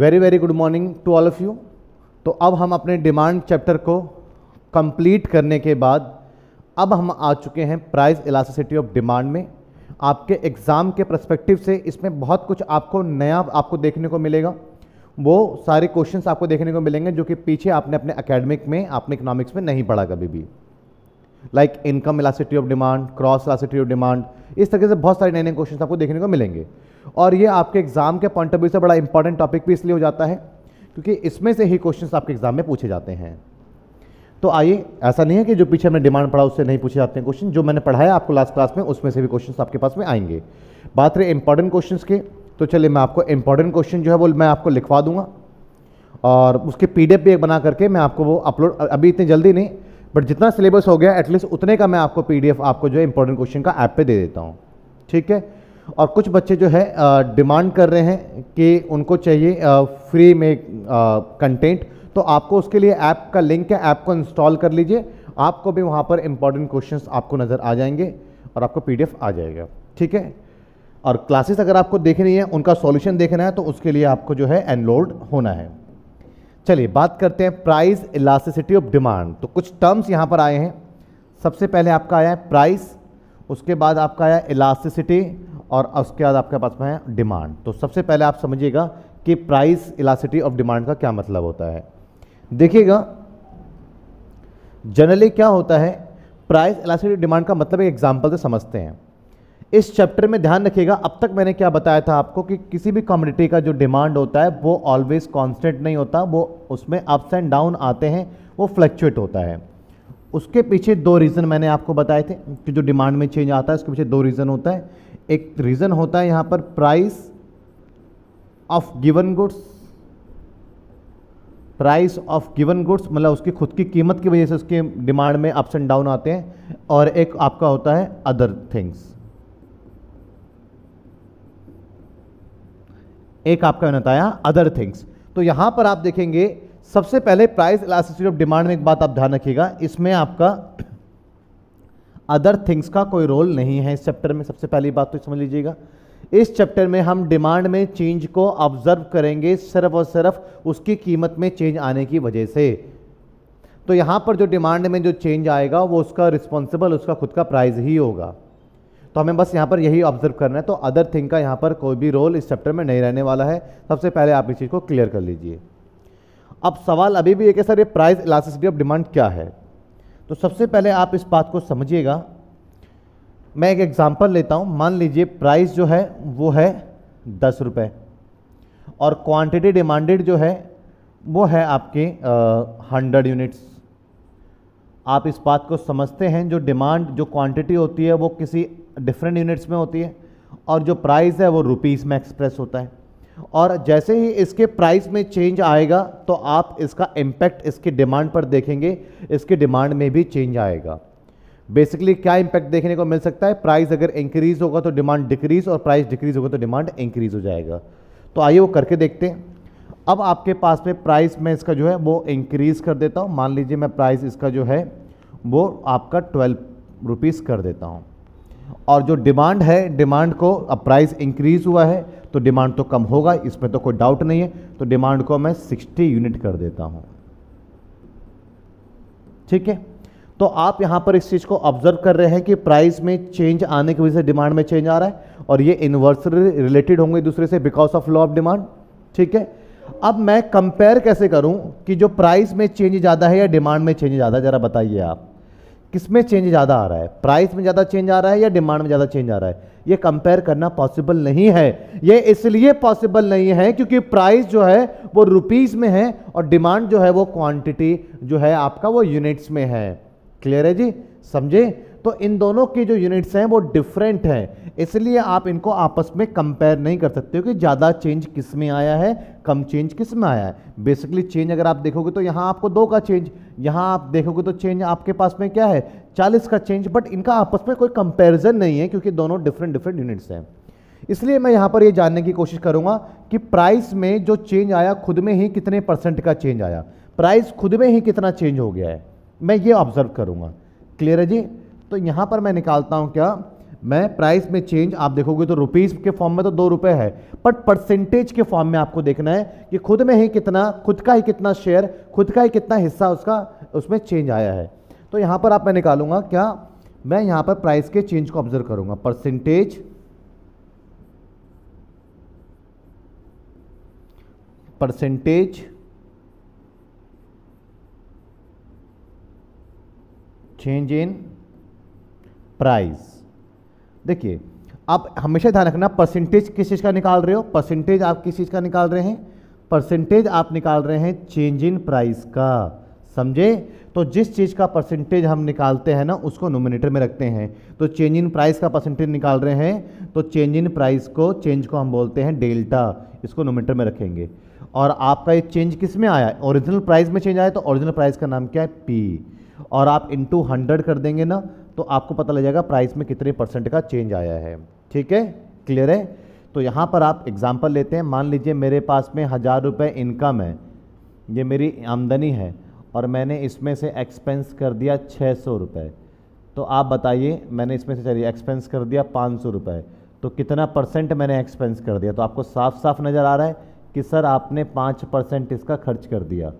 Very very good morning to all of you तो अब हम अपने डिमांड चैप्टर को कंप्लीट करने के बाद अब हम आ चुके हैं प्राइस इलास्टिसिटी ऑफ डिमांड में आपके एग्ज़ाम के प्रस्पेक्टिव से इसमें बहुत कुछ आपको नया आपको देखने को मिलेगा वो सारे क्वेश्चंस आपको देखने को मिलेंगे जो कि पीछे आपने अपने एकेडमिक में आपने इकोनॉमिक्स में नहीं पढ़ा कभी भी like income elasticity of demand cross elasticity of demand इस तरीके से बहुत सारे नए नए क्वेश्चन आपको देखने को मिलेंगे और ये आपके एग्ज़ाम के पॉइंट ऑफ व्यू से बड़ा इंपॉर्टेंट टॉपिक भी इसलिए हो जाता है क्योंकि इसमें से ही क्वेश्चंस आपके एग्ज़ाम में पूछे जाते हैं तो आइए ऐसा नहीं है कि जो पीछे हमने डिमांड पढ़ा उससे नहीं पूछे जाते हैं क्वेश्चन जो मैंने पढ़ाया आपको लास्ट क्लास में उसमें से भी क्वेश्चन आपके पास में आएंगे बात रही इंपॉर्टेंट क्वेश्चन के तो चलिए मैं आपको इंपॉर्टेंट क्वेश्चन जो है वो मैं आपको लिखवा दूंगा और उसके पी भी एक बना करके मैं आपको वो अपलोड अभी इतनी जल्दी नहीं बट जितना सिलेबस हो गया एटलीस्ट उतने का मैं आपको पी आपको जो है इंपॉर्टेंट क्वेश्चन का ऐप पे दे देता हूँ ठीक है और कुछ बच्चे जो है डिमांड कर रहे हैं कि उनको चाहिए फ्री में कंटेंट तो आपको उसके लिए ऐप का लिंक है ऐप को इंस्टॉल कर लीजिए आपको भी वहाँ पर इंपॉर्टेंट क्वेश्चंस आपको नज़र आ जाएंगे और आपको पीडीएफ आ जाएगा ठीक है और क्लासेस अगर आपको देखनी है उनका सॉल्यूशन देखना है तो उसके लिए आपको जो है एनरोल्ड होना है चलिए बात करते हैं प्राइस इलास्टिसिटी ऑफ डिमांड तो कुछ टर्म्स यहाँ पर आए हैं सबसे पहले आपका आया है प्राइस उसके बाद आपका आया इलास्टिसिटी और उसके बाद आपके पास में है डिमांड तो सबसे पहले आप समझिएगा कि प्राइस इलासिटी ऑफ डिमांड का क्या मतलब होता है देखिएगा जनरली क्या होता है प्राइस इलासिटी डिमांड का मतलब एक एग्जाम्पल से समझते हैं इस चैप्टर में ध्यान रखिएगा अब तक मैंने क्या बताया था आपको कि किसी भी कम्युनिटी का जो डिमांड होता है वो ऑलवेज कांस्टेंट नहीं होता वो उसमें अप्स एंड डाउन आते हैं वो फ्लक्चुएट होता है उसके पीछे दो रीज़न मैंने आपको बताए थे कि जो डिमांड में चेंज आता है उसके पीछे दो रीज़न होता है एक रीज़न होता है यहाँ पर price of given goods price of given goods मतलब उसकी खुद की कीमत की वजह से उसके डिमांड में अप्स एंड डाउन आते हैं और एक आपका होता है अदर थिंग्स एक आपका मैंने बताया अदर थिंग्स तो यहां पर आप देखेंगे सबसे पहले प्राइस इलास्टिसिटी ऑफ डिमांड में एक बात आप ध्यान रखिएगा इसमें आपका अदर थिंग्स का कोई रोल नहीं है इस चैप्टर में सबसे पहली बात तो समझ लीजिएगा इस चैप्टर में हम डिमांड में चेंज को ऑब्जर्व करेंगे सिर्फ और सिर्फ उसकी कीमत में चेंज आने की वजह से तो यहाँ पर जो डिमांड में जो चेंज आएगा वो उसका रिस्पॉन्सिबल उसका खुद का प्राइस ही होगा तो हमें बस यहाँ पर यही ऑब्जर्व करना है तो अदर थिंग का यहाँ पर कोई भी रोल इस चैप्टर में नहीं रहने वाला है सबसे पहले आप इस चीज़ को क्लियर कर लीजिए अब सवाल अभी भी एक है सर ये प्राइस इलास्टिसिटी ऑफ डिमांड क्या है तो सबसे पहले आप इस बात को समझिएगा मैं एक एग्ज़ाम्पल लेता हूँ मान लीजिए प्राइस जो है वो है दस रुपये और क्वांटिटी डिमांडेड जो है वो है आपके हंड्रेड यूनिट्स आप इस बात को समझते हैं जो डिमांड जो क्वांटिटी होती है वो किसी डिफरेंट यूनिट्स में होती है और जो प्राइस है वो रुपीस में एक्सप्रेस होता है और जैसे ही इसके प्राइस में चेंज आएगा तो आप इसका इम्पैक्ट इसकी डिमांड पर देखेंगे इसके डिमांड में भी चेंज आएगा बेसिकली क्या इम्पैक्ट देखने को मिल सकता है प्राइस अगर इंक्रीज होगा तो डिमांड डिक्रीज और प्राइस डिक्रीज होगा तो डिमांड इंक्रीज हो जाएगा तो आइए वो करके देखते हैं अब आपके पास में प्राइस में इसका जो है वो इंक्रीज़ कर देता हूँ मान लीजिए मैं प्राइस इसका जो है वो आपका ट्वेल्व रुपीज़ कर देता हूँ और जो डिमांड है डिमांड को अब प्राइस इंक्रीज़ हुआ है तो डिमांड तो कम होगा इसमें तो कोई डाउट नहीं है तो डिमांड को मैं 60 यूनिट कर देता हूं ठीक है तो आप यहां पर इस चीज को ऑब्जर्व कर रहे हैं कि प्राइस में चेंज आने की वजह से डिमांड में चेंज आ रहा है और ये इनवर्स रिलेटेड होंगे दूसरे से because of law of demand ठीक है अब मैं कंपेयर कैसे करूं कि जो प्राइस में चेंज ज़्यादा है या डिमांड में चेंज ज़्यादा ज़रा बताइए आप किस में चेंज ज़्यादा आ रहा है प्राइस में ज़्यादा चेंज आ रहा है या डिमांड में ज़्यादा चेंज आ रहा है ये कंपेयर करना पॉसिबल नहीं है ये इसलिए पॉसिबल नहीं है क्योंकि प्राइस जो है वो रुपीज़ में है और डिमांड जो है वो क्वांटिटी जो है आपका वो यूनिट्स में है क्लियर है जी समझे तो इन दोनों की जो यूनिट्स हैं वो डिफरेंट हैं इसलिए आप इनको आपस में कंपेयर नहीं कर सकते क्योंकि ज़्यादा चेंज किस में आया है कम चेंज किस में आया है बेसिकली चेंज अगर आप देखोगे तो यहाँ आपको दो का चेंज यहाँ आप देखोगे तो चेंज आपके पास में क्या है चालीस का चेंज बट इनका आपस में कोई कंपैरिजन नहीं है क्योंकि दोनों डिफरेंट डिफरेंट यूनिट्स हैं इसलिए मैं यहाँ पर यह जानने की कोशिश करूँगा कि प्राइस में जो चेंज आया खुद में ही कितने परसेंट का चेंज आया प्राइस खुद में ही कितना चेंज हो गया है मैं ये ऑब्जर्व करूँगा क्लियर है जी तो यहाँ पर मैं निकालता हूँ क्या मैं प्राइस में चेंज आप देखोगे तो रुपीस के फॉर्म में तो दो रुपए है बट परसेंटेज के फॉर्म में आपको देखना है कि खुद में ही कितना खुद का ही कितना शेयर खुद का ही कितना हिस्सा उसका उसमें चेंज आया है तो यहाँ पर आप मैं निकालूंगा क्या मैं यहाँ पर प्राइस के चेंज को ऑब्जर्व करूंगा percentage percentage change in price देखिए आप हमेशा ध्यान रखना परसेंटेज किस चीज़ का निकाल रहे हो परसेंटेज आप किस चीज़ का निकाल रहे हैं परसेंटेज आप निकाल रहे हैं चेंज इन प्राइस का समझे तो जिस चीज़ का परसेंटेज हम निकालते हैं ना उसको नोमिनेटर में रखते हैं तो चेंज इन प्राइस का परसेंटेज निकाल रहे हैं तो चेंज इन प्राइस को चेंज को हम बोलते हैं डेल्टा इसको नोमिनेटर में रखेंगे और आपका ये चेंज किस में आया ओरिजिनल प्राइस में चेंज आया तो ओरिजिनल प्राइस का नाम क्या है पी और आप इंटू हंड्रेड कर देंगे ना तो आपको पता लग जाएगा प्राइस में कितने परसेंट का चेंज आया है ठीक है क्लियर है तो यहाँ पर आप एग्ज़ाम्पल लेते हैं मान लीजिए मेरे पास में हज़ार रुपये इनकम है ये मेरी आमदनी है और मैंने इसमें से एक्सपेंस कर दिया छः सौ रुपये तो आप बताइए मैंने इसमें से चलिए एक्सपेंस कर दिया पाँच सौ रुपये तो कितना परसेंट मैंने एक्सपेंस कर दिया तो आपको साफ साफ नज़र आ रहा है कि सर आपने पाँच परसेंट इसका खर्च कर दिया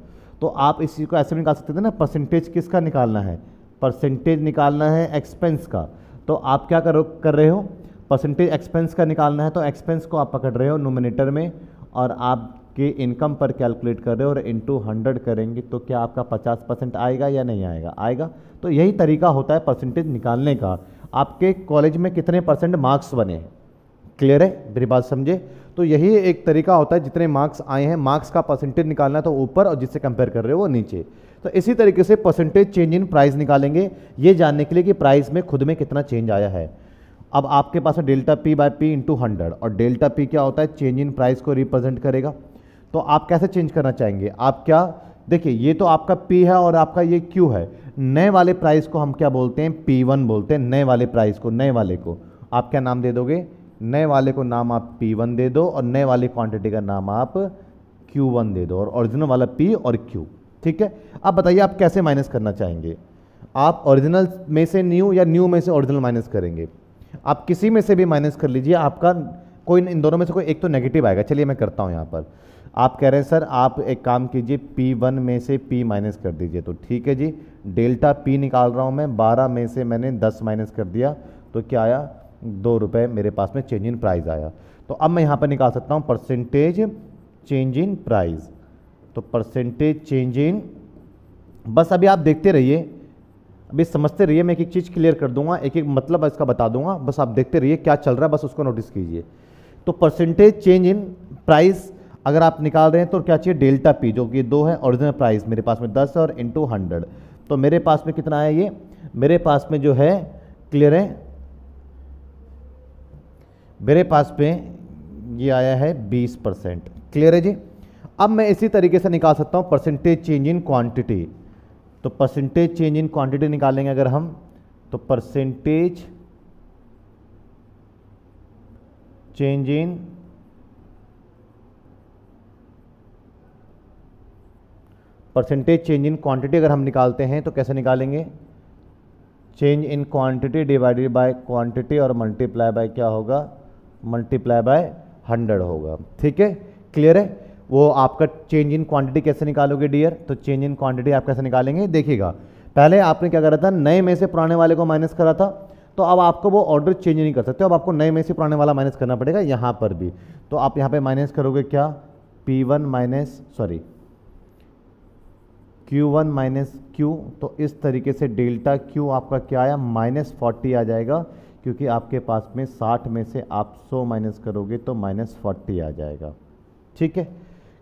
तो आप इस को ऐसे भी निकाल सकते थे ना परसेंटेज किसका निकालना है परसेंटेज निकालना है एक्सपेंस का तो आप क्या करो कर रहे हो परसेंटेज एक्सपेंस का निकालना है तो एक्सपेंस को आप पकड़ रहे हो नोमिनेटर में और आप कि इनकम पर कैलकुलेट कर रहे हो और इंटू हंड्रेड करेंगे तो क्या आपका पचास परसेंट आएगा या नहीं आएगा आएगा तो यही तरीका होता है परसेंटेज निकालने का आपके कॉलेज में कितने परसेंट मार्क्स बने क्लियर है मेरी बात समझे तो यही एक तरीका होता है जितने मार्क्स आए हैं मार्क्स का परसेंटेज निकालना तो ऊपर और जिससे कंपेयर कर रहे हो वो नीचे तो इसी तरीके से परसेंटेज चेंज इन प्राइस निकालेंगे ये जानने के लिए कि प्राइस में खुद में कितना चेंज आया है अब आपके पास है delta P by P into hundred और डेल्टा पी क्या होता है चेंज इन प्राइस को रिप्रेजेंट करेगा तो आप कैसे चेंज करना चाहेंगे आप क्या देखिए ये तो आपका P है और आपका ये Q है नए वाले प्राइस को हम क्या बोलते हैं P1 बोलते हैं नए वाले प्राइस को नए वाले को आप क्या नाम दे दोगे नए वाले को नाम आप P1 दे दो और नए वाले क्वांटिटी का नाम आप Q1 दे दो और ओरिजिनल वाला P और Q ठीक है अब बताइए आप कैसे माइनस करना चाहेंगे आप ओरिजिनल में से न्यू या न्यू में से ओरिजिनल माइनस करेंगे आप किसी में से भी माइनस कर लीजिए आपका कोई इन दोनों में से कोई एक तो नेगेटिव आएगा चलिए मैं करता हूँ यहाँ पर आप कह रहे हैं सर आप एक काम कीजिए पी वन में से पी माइनस कर दीजिए तो ठीक है जी डेल्टा पी निकाल रहा हूँ मैं बारह में से मैंने दस माइनस कर दिया तो क्या आया दो रुपये मेरे पास में चेंज इन प्राइस आया तो अब मैं यहाँ पर निकाल सकता हूँ परसेंटेज चेंज इन प्राइस तो परसेंटेज चेंज इन बस अभी आप देखते रहिए अभी समझते रहिए मैं एक एक चीज़ क्लियर कर दूंगा एक एक मतलब इसका बता दूंगा बस आप देखते रहिए क्या चल रहा है बस उसको नोटिस कीजिए तो परसेंटेज चेंज इन प्राइस अगर आप निकाल रहे हैं तो क्या चाहिए डेल्टा पी जो कि दो है ओरिजिनल प्राइस मेरे पास में दस और इंटू हंड्रेड तो मेरे पास में कितना है ये मेरे पास में जो है क्लियर है मेरे पास में ये आया है बीस परसेंट क्लियर है जी अब मैं इसी तरीके से निकाल सकता हूँ परसेंटेज चेंज इन क्वांटिटी तो परसेंटेज चेंज इन क्वांटिटी निकालेंगे अगर हम तो percentage change in percentage change in quantity अगर हम निकालते हैं तो कैसे निकालेंगे change in quantity divided by quantity और मल्टीप्लाई बाय क्या होगा मल्टीप्लाई बाय हंड्रेड होगा ठीक है क्लियर है वो आपका चेंज इन क्वांटिटी कैसे निकालोगे डियर तो चेंज इन क्वांटिटी आप कैसे निकालेंगे देखिएगा पहले आपने क्या करा था नए में से पुराने वाले को माइनस करा था तो अब आपको वो ऑर्डर चेंज नहीं कर सकते अब आपको नए में से पुराने वाला माइनस करना पड़ेगा यहाँ पर भी तो आप यहाँ पर माइनस करोगे क्या P one minus sorry Q1 one minus Q तो इस तरीके से डेल्टा Q आपका क्या आया माइनस फोर्टी आ जाएगा क्योंकि आपके पास में 60 में से आप 100 माइनस करोगे तो माइनस फोर्टी आ जाएगा ठीक है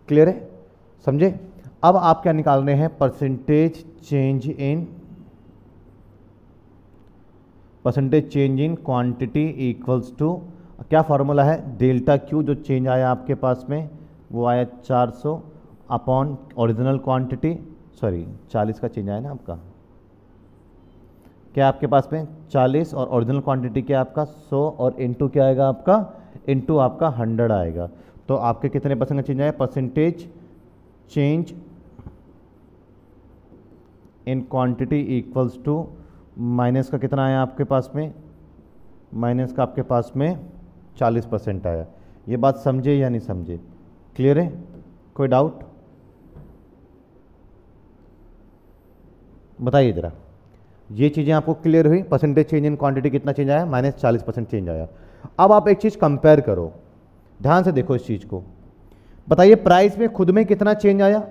क्लियर है समझे अब आप क्या निकाल रहे हैं percentage change in percentage change in quantity equals to क्या फार्मूला है डेल्टा क्यू जो चेंज आया आपके पास में वो आया 400 अपॉन ओरिजिनल क्वांटिटी सॉरी चालीस का चेंज आया ना आपका क्या आपके पास में चालीस और ओरिजिनल क्वांटिटी क्या आपका सौ और इंटू क्या आएगा आपका इंटू आपका हंड्रेड आएगा तो आपके कितने परसेंट का चेंज आया percentage change in quantity equals to minus का कितना आया आपके पास में माइनस का आपके पास में चालीस परसेंट आया ये बात समझे या नहीं समझे क्लियर है कोई डाउट बताइए ज़रा ये चीज़ें आपको क्लियर हुई परसेंटेज चेंज इन क्वांटिटी कितना चेंज आया माइनस चालीस परसेंट चेंज आया अब आप एक चीज़ कंपेयर करो ध्यान से देखो इस चीज़ को बताइए प्राइस में खुद में कितना चेंज आया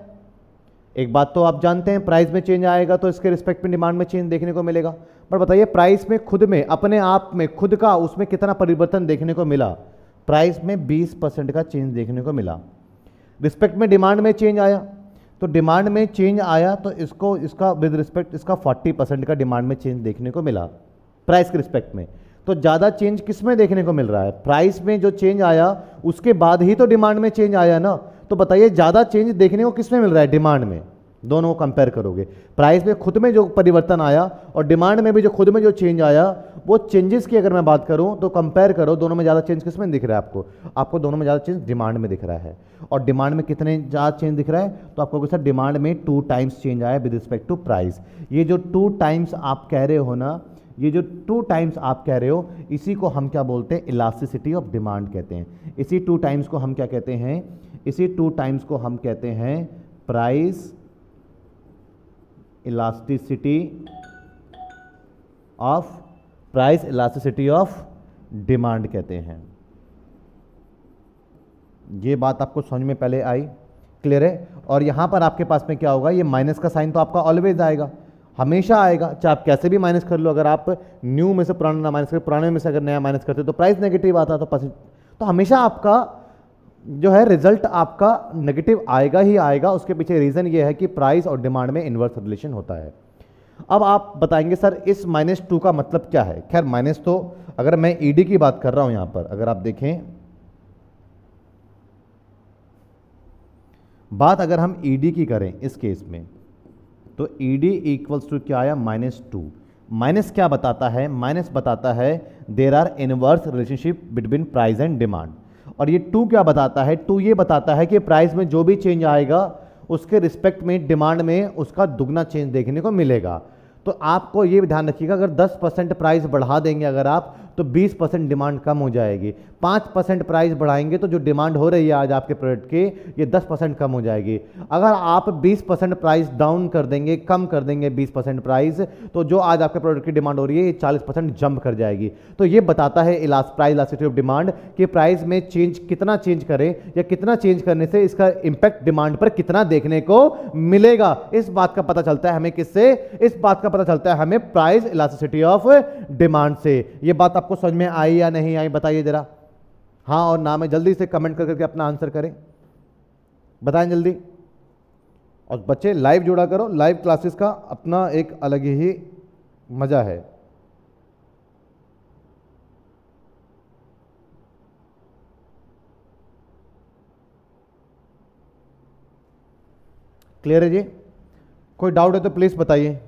एक बात तो आप जानते हैं प्राइस में चेंज आएगा तो इसके रिस्पेक्ट में डिमांड में चेंज देखने को मिलेगा पर बताइए प्राइस में खुद में अपने आप में खुद का उसमें कितना परिवर्तन देखने को मिला प्राइस में बीस परसेंट का चेंज देखने को मिला रिस्पेक्ट में डिमांड में चेंज आया तो डिमांड में चेंज आया तो इसको इसका विद रिस्पेक्ट इसका 40 परसेंट का डिमांड में चेंज देखने को मिला प्राइस के रिस्पेक्ट में तो ज़्यादा चेंज किस में देखने को मिल रहा है प्राइस में जो चेंज आया उसके बाद ही तो डिमांड में चेंज आया ना तो बताइए ज़्यादा चेंज देखने को किस में मिल रहा है डिमांड में दोनों को कंपेयर करोगे प्राइस में खुद में जो परिवर्तन आया और डिमांड में भी जो खुद में जो चेंज आया वो चेंजेस की अगर मैं बात करूँ तो कंपेयर करो दोनों में ज़्यादा चेंज किस में दिख रहा है आपको आपको दोनों में ज़्यादा चेंज डिमांड में दिख रहा है और डिमांड में कितने ज़्यादा चेंज दिख रहा है तो आपको सर डिमांड में टू टाइम्स चेंज आया विद रिस्पेक्ट टू प्राइस ये जो टू टाइम्स आप कह रहे हो ना ये जो टू टाइम्स आप कह रहे हो इसी को हम क्या बोलते हैं इलास्टिसिटी ऑफ डिमांड कहते हैं इसी टू टाइम्स को हम क्या कहते हैं इसी टू टाइम्स को हम कहते हैं price elasticity of price elasticity of demand कहते हैं ये बात आपको समझ में पहले आई क्लियर है और यहाँ पर आपके पास में क्या होगा ये माइनस का साइन तो आपका ऑलवेज आएगा हमेशा आएगा चाहे आप कैसे भी माइनस कर लो अगर आप न्यू में से पुराना माइनस कर पुराने में से अगर नया माइनस करते हो तो प्राइस नेगेटिव आता तो पसंद तो हमेशा आपका जो है रिजल्ट आपका नेगेटिव आएगा ही आएगा उसके पीछे रीज़न ये है कि प्राइस और डिमांड में इन्वर्स रिलेशन होता है अब आप बताएंगे सर इस माइनस टू का मतलब क्या है खैर माइनस तो अगर मैं ईडी e की बात कर रहा हूं यहां पर अगर आप देखें बात अगर हम ईडी e की करें इस केस में तो ईडी इक्वल्स टू क्या आया माइनस टू माइनस क्या बताता है माइनस बताता है there are inverse relationship between price and demand और ये टू क्या बताता है टू ये बताता है कि प्राइस में जो भी चेंज आएगा उसके रिस्पेक्ट में डिमांड में उसका दुगना चेंज देखने को मिलेगा तो आपको ये ध्यान रखिएगा अगर 10 परसेंट प्राइस बढ़ा देंगे अगर आप तो 20 परसेंट डिमांड कम हो जाएगी 5 परसेंट प्राइस बढ़ाएंगे तो जो डिमांड हो रही है आज आपके प्रोडक्ट की ये 10 परसेंट कम हो जाएगी अगर आप 20 परसेंट प्राइस डाउन कर देंगे कम कर देंगे 20 परसेंट प्राइस तो जो आज आपके प्रोडक्ट की डिमांड हो रही है ये चालीस परसेंट जंप कर जाएगी तो ये बताता है इलास प्राइस इलास्टिसिटी ऑफ डिमांड कि प्राइस में चेंज कितना चेंज करें या कितना चेंज करने से इसका इंपैक्ट डिमांड पर कितना देखने को मिलेगा इस बात का पता चलता है हमें किससे इस बात का पता चलता है हमें प्राइस इलास्टिसिटी ऑफ डिमांड से ये बात आप आपको समझ में आई या नहीं आई बताइए ज़रा हाँ और ना में जल्दी से कमेंट करके अपना आंसर करें बताएं जल्दी और बच्चे लाइव जुड़ा करो लाइव क्लासेस का अपना एक अलग ही मज़ा है क्लियर है जी कोई डाउट है तो प्लीज़ बताइए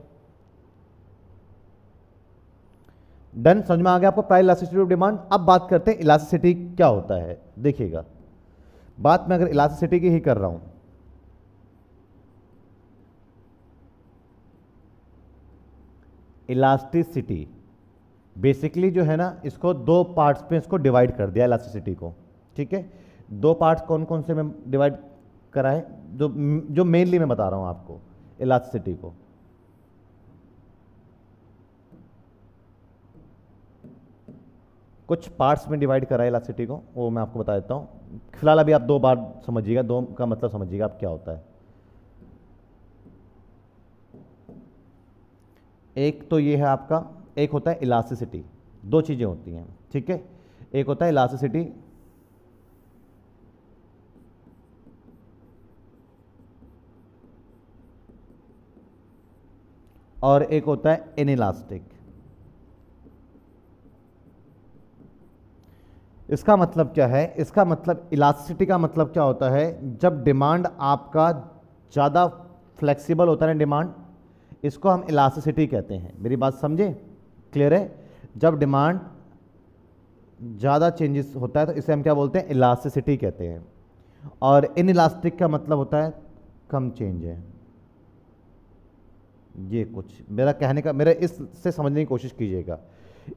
डन समझ में आ गया आपको प्राइस इलास्टिसिटी ऑफ डिमांड अब बात करते हैं इलास्टिसिटी क्या होता है देखिएगा बात मैं अगर इलास्टिसिटी की ही कर रहा हूं इलास्टिसिटी बेसिकली जो है ना इसको दो पार्ट्स पे इसको डिवाइड कर दिया इलास्टिसिटी को ठीक है दो पार्ट्स कौन कौन से मैं डिवाइड कराए जो जो मेनली मैं बता रहा हूँ आपको इलास्टिसिटी को कुछ पार्ट्स में डिवाइड करा है इलास्टिसिटी को वो मैं आपको बता देता हूँ फिलहाल अभी आप दो बार समझिएगा दो का मतलब समझिएगा आप क्या होता है एक तो ये है आपका एक होता है इलास्टिसिटी दो चीज़ें होती हैं ठीक है एक होता है इलास्टिसिटी और एक होता है इनइलास्टिक इसका मतलब क्या है इसका मतलब इलास्टिसिटी का मतलब क्या होता है जब डिमांड आपका ज़्यादा फ्लेक्सिबल होता है डिमांड इसको हम इलास्टिसिटी कहते हैं मेरी बात समझे क्लियर है जब डिमांड ज़्यादा चेंजेस होता है तो इसे हम क्या बोलते हैं इलास्टिसिटी कहते हैं और इन इलास्टिक का मतलब होता है कम चेंज है ये कुछ मेरा कहने का मेरा इससे समझने की कोशिश कीजिएगा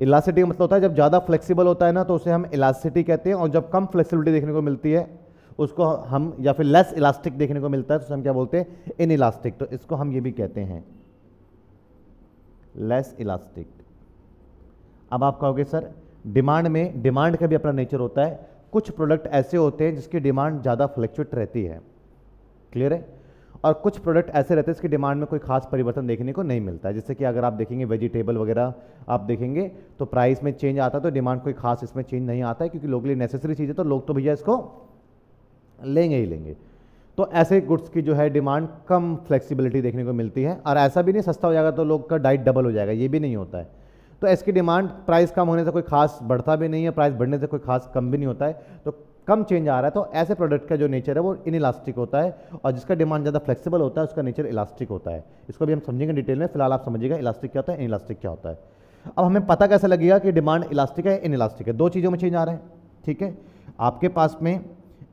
इलास्टिटी का मतलब होता है जब ज़्यादा फ्लेक्सिबल होता है ना तो उसे हम इलास्टिटी कहते हैं और जब कम फ्लेक्सिबिलिटी देखने को मिलती है उसको हम या फिर लेस इलास्टिक देखने को मिलता है तो उसे हम क्या बोलते हैं इन इलास्टिक तो इसको हम ये भी कहते हैं लेस इलास्टिक अब आप कहोगे सर डिमांड में डिमांड का भी अपना नेचर होता है कुछ प्रोडक्ट ऐसे होते हैं जिसकी डिमांड ज़्यादा फ्लैक्चुएट रहती है क्लियर है और कुछ प्रोडक्ट ऐसे रहते हैं इसकी डिमांड में कोई खास परिवर्तन देखने को नहीं मिलता है जैसे कि अगर आप देखेंगे वेजिटेबल वगैरह आप देखेंगे तो प्राइस में चेंज आता है तो डिमांड कोई खास इसमें चेंज नहीं आता है क्योंकि लोकली लिए नेसेसरी चीज़ है तो लोग तो भैया इसको लेंगे ही लेंगे तो ऐसे गुड्स की जो है डिमांड कम फ्लेक्सिबिलिटी देखने को मिलती है और ऐसा भी नहीं सस्ता हो जाएगा तो लोग का डाइट डबल हो जाएगा ये भी नहीं होता है तो इसकी डिमांड प्राइस कम होने से कोई खास बढ़ता भी नहीं है प्राइस बढ़ने से कोई खास कम भी नहीं होता है तो कम चेंज आ रहा है तो ऐसे प्रोडक्ट का जो नेचर है वो इनइलास्टिक होता है और जिसका डिमांड ज़्यादा फ्लेक्सिबल होता है उसका नेचर इलास्टिक होता है इसको भी हम समझेंगे डिटेल में फिलहाल आप समझिएगा इलास्टिक क्या होता है इनइलास्टिक क्या होता है अब हमें पता कैसे लगेगा कि डिमांड इलास्टिक है इनइलास्टिक है दो चीज़ों में चेंज आ रहा है ठीक है आपके पास में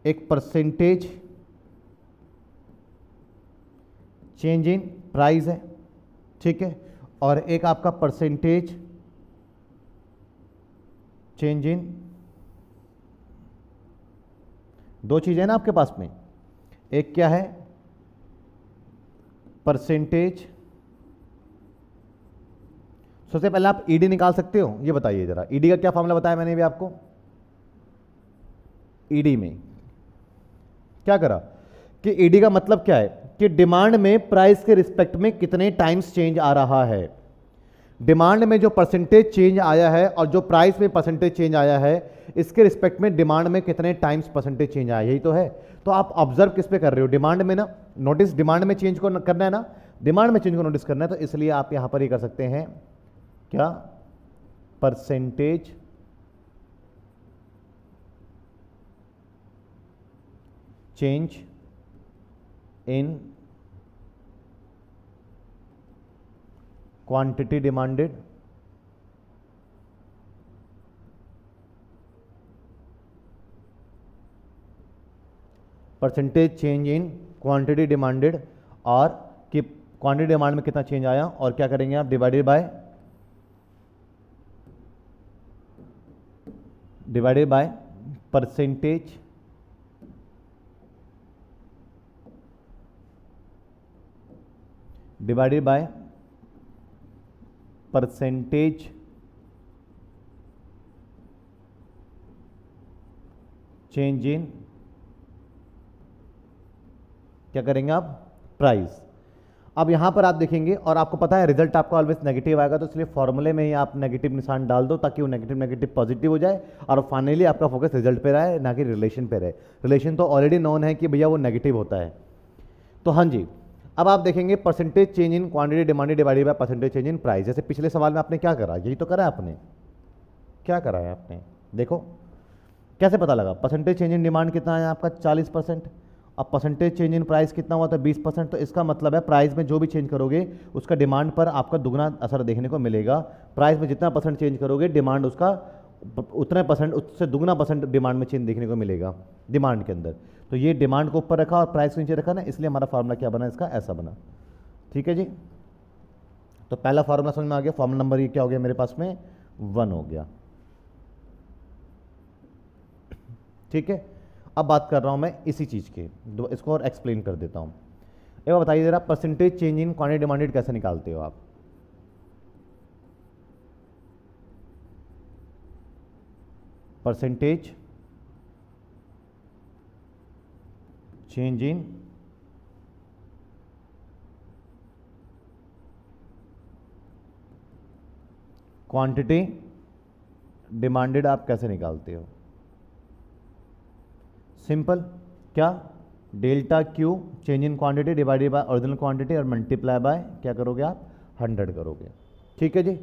एक परसेंटेज चेंज इन प्राइज है ठीक है और एक आपका परसेंटेज चेंज इन दो चीज़ें ना आपके पास में एक क्या है परसेंटेज सबसे पहले आप ईडी निकाल सकते हो ये बताइए जरा ईडी का क्या फॉर्मूला बताया मैंने भी आपको ईडी में क्या करा कि ईडी का मतलब क्या है कि डिमांड में प्राइस के रिस्पेक्ट में कितने टाइम्स चेंज आ रहा है डिमांड में जो परसेंटेज चेंज आया है और जो प्राइस में परसेंटेज चेंज आया है इसके रिस्पेक्ट में डिमांड में कितने टाइम्स परसेंटेज चेंज आया यही तो है तो आप ऑब्जर्व किस पे कर रहे हो डिमांड में ना नोटिस डिमांड में चेंज को करना है ना डिमांड में चेंज को नोटिस करना है तो इसलिए आप यहां पर ये कर सकते हैं क्या percentage change in quantity demanded percentage change in quantity demanded और कि क्वांटिटी डिमांड में कितना चेंज आया और क्या करेंगे आप divided by divided by percentage divided by percentage change in क्या करेंगे आप प्राइस अब यहां पर आप देखेंगे और आपको पता है रिजल्ट आपका ऑलवेज नेगेटिव आएगा तो इसलिए फॉर्मूले में ही आप नेगेटिव निशान डाल दो ताकि वो नेगेटिव नेगेटिव पॉजिटिव हो जाए और फाइनली आपका फोकस रिजल्ट पे रहे ना कि रिलेशन पे रहे रिलेशन तो ऑलरेडी नॉन है कि भैया वो नेगेटिव होता है तो हाँ जी अब आप देखेंगे percentage change in quantity demanded divided by percentage change in price जैसे पिछले सवाल में आपने क्या करा यही तो करा आपने क्या करा है आपने देखो कैसे पता लगा परसेंटेज चेंज इन डिमांड कितना है आपका चालीस परसेंट अब परसेंटेज चेंज इन प्राइस कितना हुआ था तो बीस परसेंट तो इसका मतलब है प्राइस में जो भी चेंज करोगे उसका डिमांड पर आपका दुगना असर देखने को मिलेगा प्राइस में जितना परसेंट चेंज करोगे डिमांड उसका उतने परसेंट उससे दुगना परसेंट डिमांड में चेंज देखने को मिलेगा डिमांड के अंदर तो ये डिमांड को ऊपर रखा और प्राइस को नीचे रखा ना इसलिए हमारा फार्मूला क्या बना इसका ऐसा बना ठीक है जी तो पहला फार्मूला समझ में आ गया फॉर्मूला नंबर ये क्या हो गया मेरे पास में वन हो गया ठीक है अब बात कर रहा हूँ मैं इसी चीज़ की इसको और एक्सप्लेन कर देता हूँ एक बार बताइए ज़रा percentage change in quantity demanded कैसे निकालते हो आप percentage change in quantity demanded आप कैसे निकालते हो सिंपल क्या delta Q change in quantity divided by original quantity और मल्टीप्लाई बाय क्या करोगे आप हंड्रेड करोगे ठीक है जी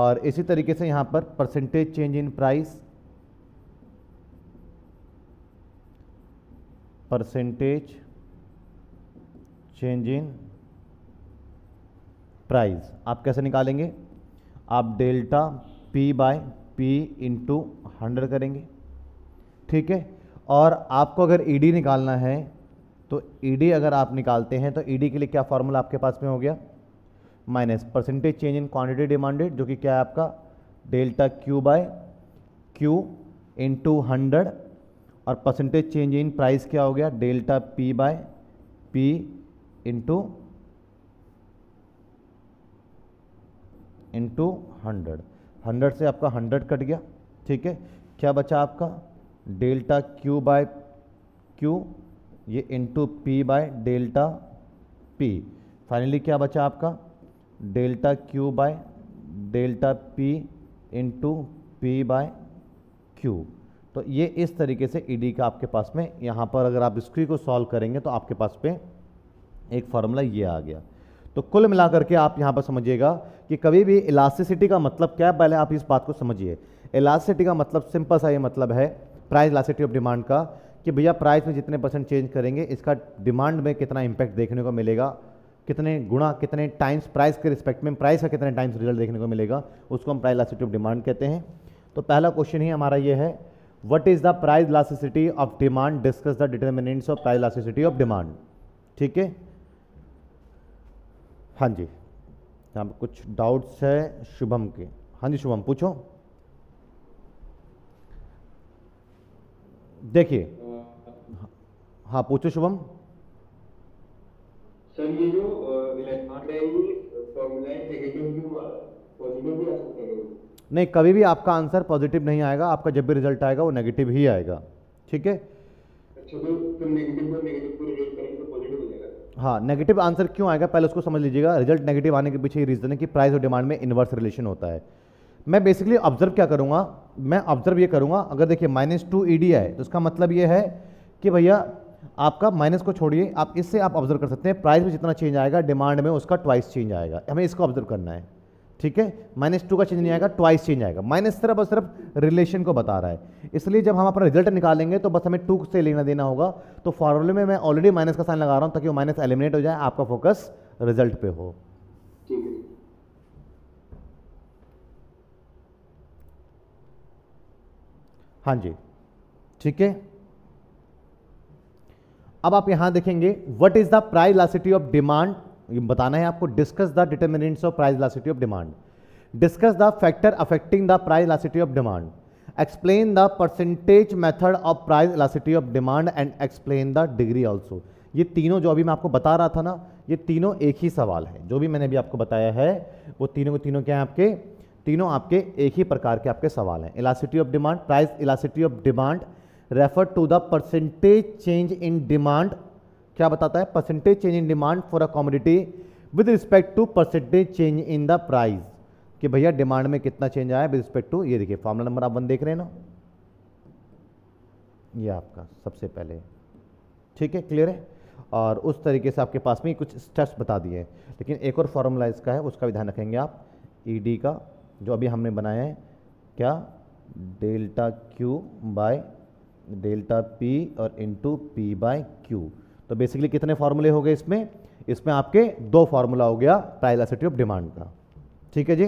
और इसी तरीके से यहां पर percentage change in price percentage change in price आप कैसे निकालेंगे आप delta P by P into hundred करेंगे ठीक है और आपको अगर ईडी e निकालना है तो ईडी e अगर आप निकालते हैं तो ईडी e के लिए क्या फार्मूला आपके पास में हो गया minus percentage change in quantity demanded जो कि क्या है आपका delta Q by Q into hundred और परसेंटेज चेंज इन प्राइस क्या हो गया delta P by P into into hundred hundred से आपका हंड्रेड कट गया ठीक है क्या बचा आपका डेल्टा क्यू बाय क्यू ये into P by delta P finally क्या बचा आपका delta Q by delta P into P by Q तो ये इस तरीके से ईडी e का आपके पास में यहाँ पर अगर आप इसक्री को सॉल्व करेंगे तो आपके पास पे एक फार्मूला ये आ गया तो कुल मिलाकर के आप यहाँ पर समझिएगा कि कभी भी इलास्टिसिटी का मतलब क्या है पहले आप इस बात को समझिए इलास्टिसिटी का मतलब सिंपल सा ये मतलब है प्राइस इलास्टिसिटी ऑफ डिमांड का कि भैया प्राइस में जितने परसेंट चेंज करेंगे इसका डिमांड में कितना इम्पैक्ट देखने को मिलेगा कितने गुणा कितने टाइम्स प्राइस के रिस्पेक्ट में प्राइस का कितने टाइम्स रिजल्ट देखने को मिलेगा उसको हम प्राइस इलास्टिसिटी ऑफ डिमांड कहते हैं तो पहला क्वेश्चन ही हमारा ये है what is the price elasticity of demand discuss the determinants of price elasticity of demand ठीक है हाँ जी यहाँ पर कुछ डाउट्स है शुभम के हाँ जी शुभम पूछो देखिए हाँ पूछो शुभम जो नहीं कभी भी आपका आंसर पॉजिटिव नहीं आएगा आपका जब भी रिजल्ट आएगा वो नेगेटिव ही आएगा ठीक है तो तो हाँ नेगेटिव आंसर क्यों आएगा पहले उसको समझ लीजिएगा रिजल्ट नेगेटिव आने के पीछे रीज़न है कि प्राइस और डिमांड में इन्वर्स रिलेशन होता है मैं बेसिकली ऑब्जर्व क्या करूँगा मैं ऑब्जर्व ये करूँगा अगर देखिए माइनस टू ई डी आए तो उसका मतलब ये है कि भैया आपका माइनस को छोड़िए आप इससे आप ऑब्जर्व कर सकते हैं प्राइस में जितना चेंज आएगा डिमांड में उसका ट्वाइस चेंज आएगा हमें इसको ऑब्जर्व करना है ठीक है माइनस टू का चेंज नहीं आएगा ट्वाइस चेंज आएगा माइनस सिर्फ और सिर्फ रिलेशन को बता रहा है इसलिए जब हम अपना रिजल्ट निकालेंगे तो बस हमें टू से लेना देना होगा तो फॉर्मूले में मैं ऑलरेडी माइनस का साइन लगा रहा हूँ ताकि वो माइनस एलिमिनेट हो जाए आपका फोकस रिजल्ट पे हो हाँ जी ठीक है अब आप यहां देखेंगे what is the price elasticity of demand ये बताना है आपको discuss the determinants of price elasticity of demand discuss the factor affecting the price elasticity of demand explain the percentage method of price elasticity of demand and explain the degree also ये तीनों जो अभी मैं आपको बता रहा था ना ये तीनों एक ही सवाल है जो भी मैंने अभी आपको बताया है वो तीनों के तीनों क्या हैं आपके तीनों आपके एक ही प्रकार के आपके सवाल हैं elasticity of demand price elasticity of demand refer to the percentage change in demand क्या बताता है percentage change in demand for a commodity with respect to percentage change in the price कि भैया डिमांड में कितना चेंज आया with respect to ये देखिए फॉर्मूला नंबर आप वन देख रहे हैं ना ये आपका सबसे पहले ठीक है क्लियर है और उस तरीके से आपके पास में कुछ स्टेप्स बता दिए लेकिन एक और फार्मूला इसका है उसका भी ध्यान रखेंगे आप ई e का जो अभी हमने बनाया है क्या delta Q by delta P और इंटू पी बाय क्यू तो बेसिकली कितने फार्मूले हो गए इसमें इसमें आपके दो फार्मूला हो गया ट्राइलासिटी ऑफ डिमांड का ठीक है जी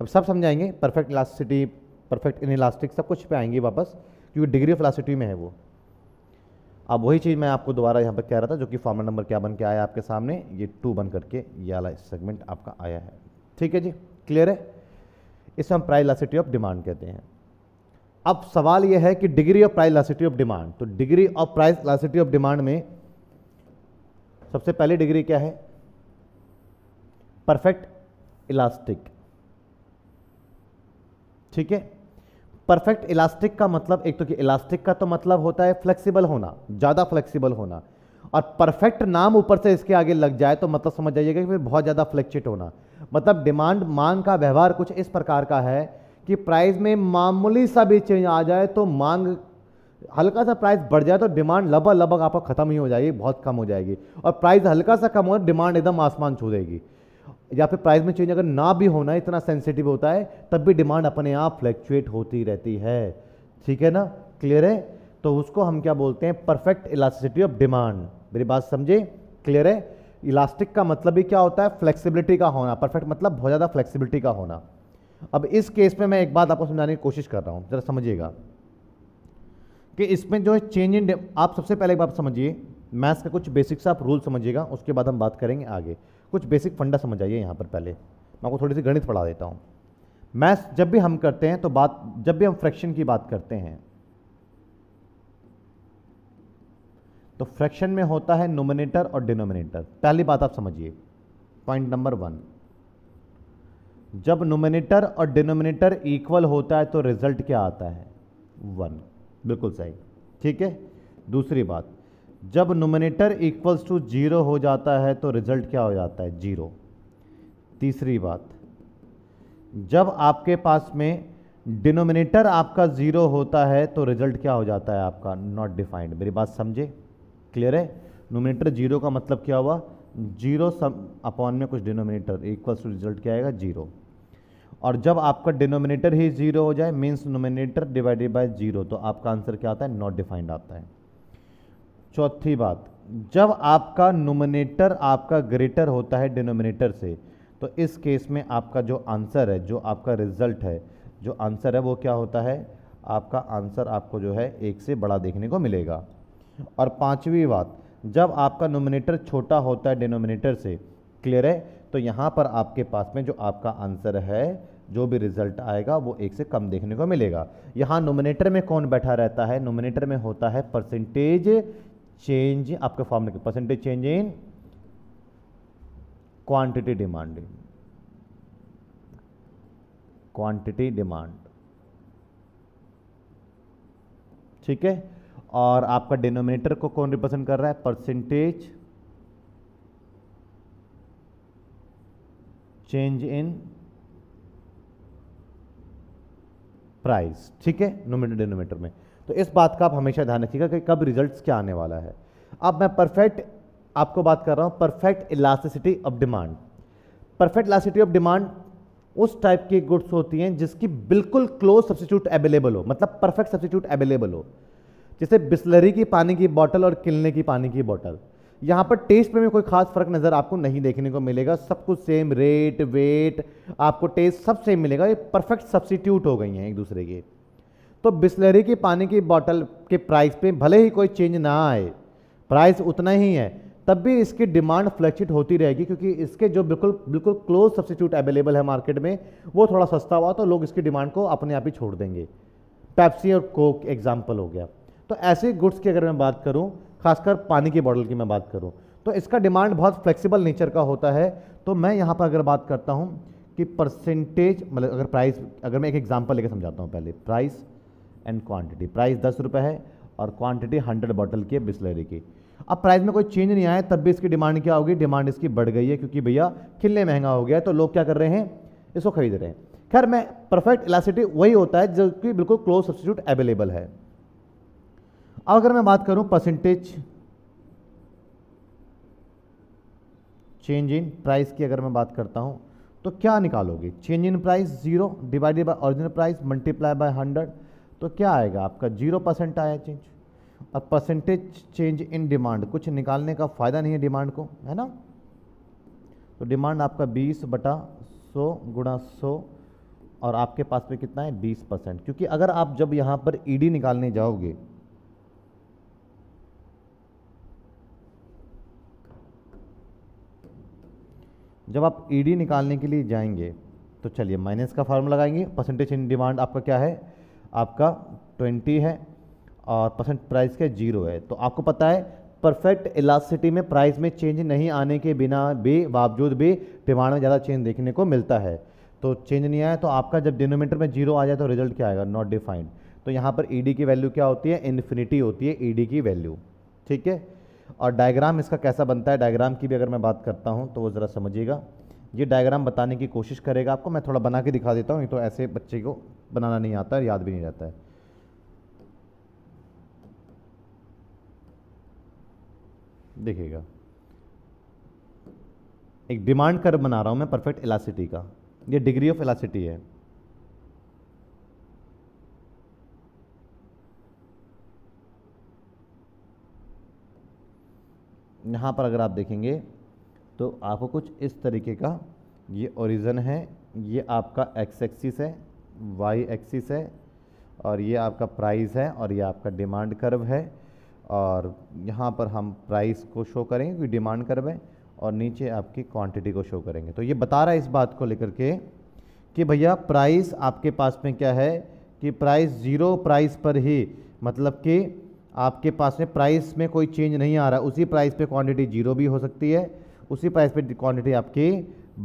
अब सब समझाएंगे perfect elasticity perfect inelastic सब कुछ पे आएंगे वापस क्योंकि डिग्री ऑफ इलास्टिसिटी में है वो अब वही चीज़ मैं आपको दोबारा यहाँ पर कह रहा था जो कि फार्मूला नंबर क्या बन के आया आपके सामने ये टू बन करके ये वाला सेगमेंट आपका आया है ठीक है जी क्लियर है इसे हम प्राइलासिटी ऑफ डिमांड कहते हैं अब सवाल यह है कि degree of price elasticity of demand तो degree of price elasticity of demand में सबसे पहली डिग्री क्या है परफेक्ट इलास्टिक ठीक है परफेक्ट इलास्टिक का मतलब एक तो कि इलास्टिक का तो मतलब होता है फ्लेक्सिबल होना ज़्यादा फ्लेक्सिबल होना और परफेक्ट नाम ऊपर से इसके आगे लग जाए तो मतलब समझ जाइएगा कि फिर बहुत ज़्यादा फ्लेक्चिट होना मतलब डिमांड मांग का व्यवहार कुछ इस प्रकार का है कि प्राइस में मामूली सा भी चेंज आ जाए तो मांग हल्का सा प्राइस बढ़ जाए तो डिमांड लगभग लगभग आपको ख़त्म ही हो जाएगी बहुत कम हो जाएगी और प्राइस हल्का सा कम हो डिमांड तो एकदम आसमान छू देगी या फिर प्राइस में चेंज अगर ना भी होना इतना सेंसिटिव होता है तब भी डिमांड अपने आप फ्लैक्चुएट होती रहती है ठीक है ना क्लियर है तो उसको हम क्या बोलते हैं परफेक्ट इलास्टिसिटी ऑफ डिमांड मेरी बात समझे क्लियर है इलास्टिक का मतलब भी क्या होता है फ्लेक्सिबिलिटी का होना परफेक्ट मतलब बहुत ज़्यादा फ्लेक्सिबिलिटी का होना अब इस केस में मैं एक बात आपको समझाने की कोशिश कर रहा हूँ ज़रा समझिएगा कि इसमें जो है चेंज इन आप सबसे पहले एक बात समझिए मैथ्स का कुछ बेसिक्स आप रूल समझिएगा उसके बाद हम बात करेंगे आगे कुछ बेसिक फंडा समझ आइए यहाँ पर पहले मैं आपको थोड़ी सी गणित पढ़ा देता हूँ मैथ्स जब भी हम करते हैं तो बात जब भी हम फ्रैक्शन की बात करते हैं तो फ्रैक्शन में होता है नोमिनेटर और डिनोमिनेटर पहली बात आप समझिए पॉइंट नंबर वन जब नोमिनेटर और डिनोमिनेटर इक्वल होता है तो रिजल्ट क्या आता है वन बिल्कुल सही ठीक है दूसरी बात जब नोमिनेटर इक्वल्स टू जीरो हो जाता है तो रिजल्ट क्या हो जाता है जीरो तीसरी बात जब आपके पास में डिनोमिनेटर आपका ज़ीरो होता है तो रिजल्ट क्या हो जाता है आपका नॉट डिफाइंड मेरी बात समझे क्लियर है नोमिनेटर जीरो का मतलब क्या हुआ जीरो सम अपॉन में कुछ डिनोमिनेटर इक्वल्स टू रिजल्ट क्या आएगा जीरो और जब आपका डिनोमिनेटर ही जीरो हो जाए means numerator divided by zero तो आपका आंसर क्या आता है नॉट डिफाइंड आता है चौथी बात जब आपका नोमिनेटर आपका ग्रेटर होता है डिनोमिनेटर से तो इस केस में आपका जो आंसर है जो आपका रिजल्ट है जो आंसर है वो क्या होता है आपका आंसर आपको जो है एक से बड़ा देखने को मिलेगा और पांचवी बात जब आपका नोमिनेटर छोटा होता है डिनोमिनेटर से क्लियर है तो यहाँ पर आपके पास में जो आपका आंसर है जो भी रिजल्ट आएगा वो एक से कम देखने को मिलेगा यहाँ नोमिनेटर में कौन बैठा रहता है नोमिनेटर में होता है परसेंटेज चेंज आपके फॉर्मूले के percentage change in quantity demand quantity demand ठीक है और आपका डिनोमिनेटर को कौन रिप्रेजेंट कर रहा है परसेंटेज चेंज इन प्राइस ठीक है नोमीटर डिनोमीटर में तो इस बात का आप हमेशा ध्यान रखिएगा कि कब रिजल्ट्स क्या आने वाला है अब मैं परफेक्ट आपको बात कर रहा हूँ perfect elasticity of demand perfect elasticity of demand उस टाइप की गुड्स होती हैं जिसकी बिल्कुल क्लोज सब्सिट्यूट अवेलेबल हो मतलब परफेक्ट सब्सिट्यूट अवेलेबल हो जैसे बिस्लरी की पानी की बॉटल और किलने की पानी की बॉटल यहाँ पर टेस्ट में कोई खास फर्क नज़र आपको नहीं देखने को मिलेगा सब कुछ सेम रेट वेट आपको टेस्ट सब सेम मिलेगा ये परफेक्ट सब्सिट्यूट हो गई हैं एक दूसरे के तो बिस्लरी के पानी की बॉटल के प्राइस पे भले ही कोई चेंज ना आए प्राइस उतना ही है तब भी इसकी डिमांड फ्लैक्चुएट होती रहेगी क्योंकि इसके जो बिल्कुल बिल्कुल क्लोज सब्सिट्यूट अवेलेबल है मार्केट में वो थोड़ा सस्ता हुआ तो लोग इसकी डिमांड को अपने आप ही छोड़ देंगे पैप्सी और कोक एग्जाम्पल हो गया तो ऐसे गुड्स की अगर मैं बात करूँ खासकर पानी की बॉटल की मैं बात करूँ तो इसका डिमांड बहुत फ्लेक्सिबल नेचर का होता है तो मैं यहाँ पर अगर बात करता हूँ कि परसेंटेज मतलब अगर प्राइस अगर मैं एक एग्जांपल लेकर समझाता हूँ पहले प्राइस एंड क्वांटिटी प्राइस दस रुपये है और क्वांटिटी हंड्रेड बॉटल की है बिस्लरी की अब प्राइस में कोई चेंज नहीं आया तब भी इसकी डिमांड क्या होगी डिमांड इसकी बढ़ गई है क्योंकि भैया खिलने महंगा हो गया है तो लोग क्या कर रहे हैं इसको खरीद रहे हैं खैर मैं परफेक्ट इलासिटी वही होता है जो कि बिल्कुल क्लोज सब्सिट्यूट अवेलेबल है अब अगर मैं बात करूं परसेंटेज चेंज इन प्राइस की अगर मैं बात करता हूं तो क्या निकालोगे change in price zero divided by original price multiply by hundred तो क्या आएगा आपका जीरो परसेंट आया चेंज और परसेंटेज चेंज इन डिमांड कुछ निकालने का फ़ायदा नहीं है डिमांड को है ना तो डिमांड आपका बीस बटा सौ गुणा सौ और आपके पास में कितना है बीस परसेंट क्योंकि अगर आप जब यहाँ पर ईडी e निकालने जाओगे जब आप ई e निकालने के लिए जाएंगे तो चलिए माइनस का फार्म लगाएंगे परसेंटेज इन डिमांड आपका क्या है आपका ट्वेंटी है और परसेंट प्राइस क्या जीरो है तो आपको पता है परफेक्ट इलास्टिसिटी में प्राइस में चेंज नहीं आने के बिना भी बावजूद भी डिमांड में ज़्यादा चेंज देखने को मिलता है तो चेंज नहीं आया तो आपका जब डिनोमीटर में जीरो आ जाए तो रिजल्ट क्या आएगा नॉट डिफाइंड तो यहाँ पर ई e की वैल्यू क्या होती है इन्फिनिटी होती है ई e की वैल्यू ठीक है और डायग्राम इसका कैसा बनता है डायग्राम की भी अगर मैं बात करता हूँ तो वो ज़रा समझिएगा ये डायग्राम बताने की कोशिश करेगा आपको मैं थोड़ा बना के दिखा देता हूँ ये तो ऐसे बच्चे को बनाना नहीं आता याद भी नहीं रहता है देखिएगा एक डिमांड कर्व बना रहा हूँ मैं परफेक्ट इलासिटी का ये डिग्री ऑफ इलासिटी है यहाँ पर अगर आप देखेंगे तो आपको कुछ इस तरीके का ये ओरिजन है ये आपका एक्स एक्सिस है वाई एक्सिस है और ये आपका प्राइस है और ये आपका डिमांड कर्व है और यहाँ पर हम प्राइस को शो करेंगे क्योंकि डिमांड कर्व है और नीचे आपकी क्वांटिटी को शो करेंगे तो ये बता रहा है इस बात को लेकर के कि भैया प्राइस आपके पास में क्या है कि प्राइस ज़ीरो प्राइस पर ही मतलब कि आपके पास में प्राइस में कोई चेंज नहीं आ रहा उसी प्राइस पे क्वांटिटी जीरो भी हो सकती है उसी प्राइस पे क्वांटिटी आपकी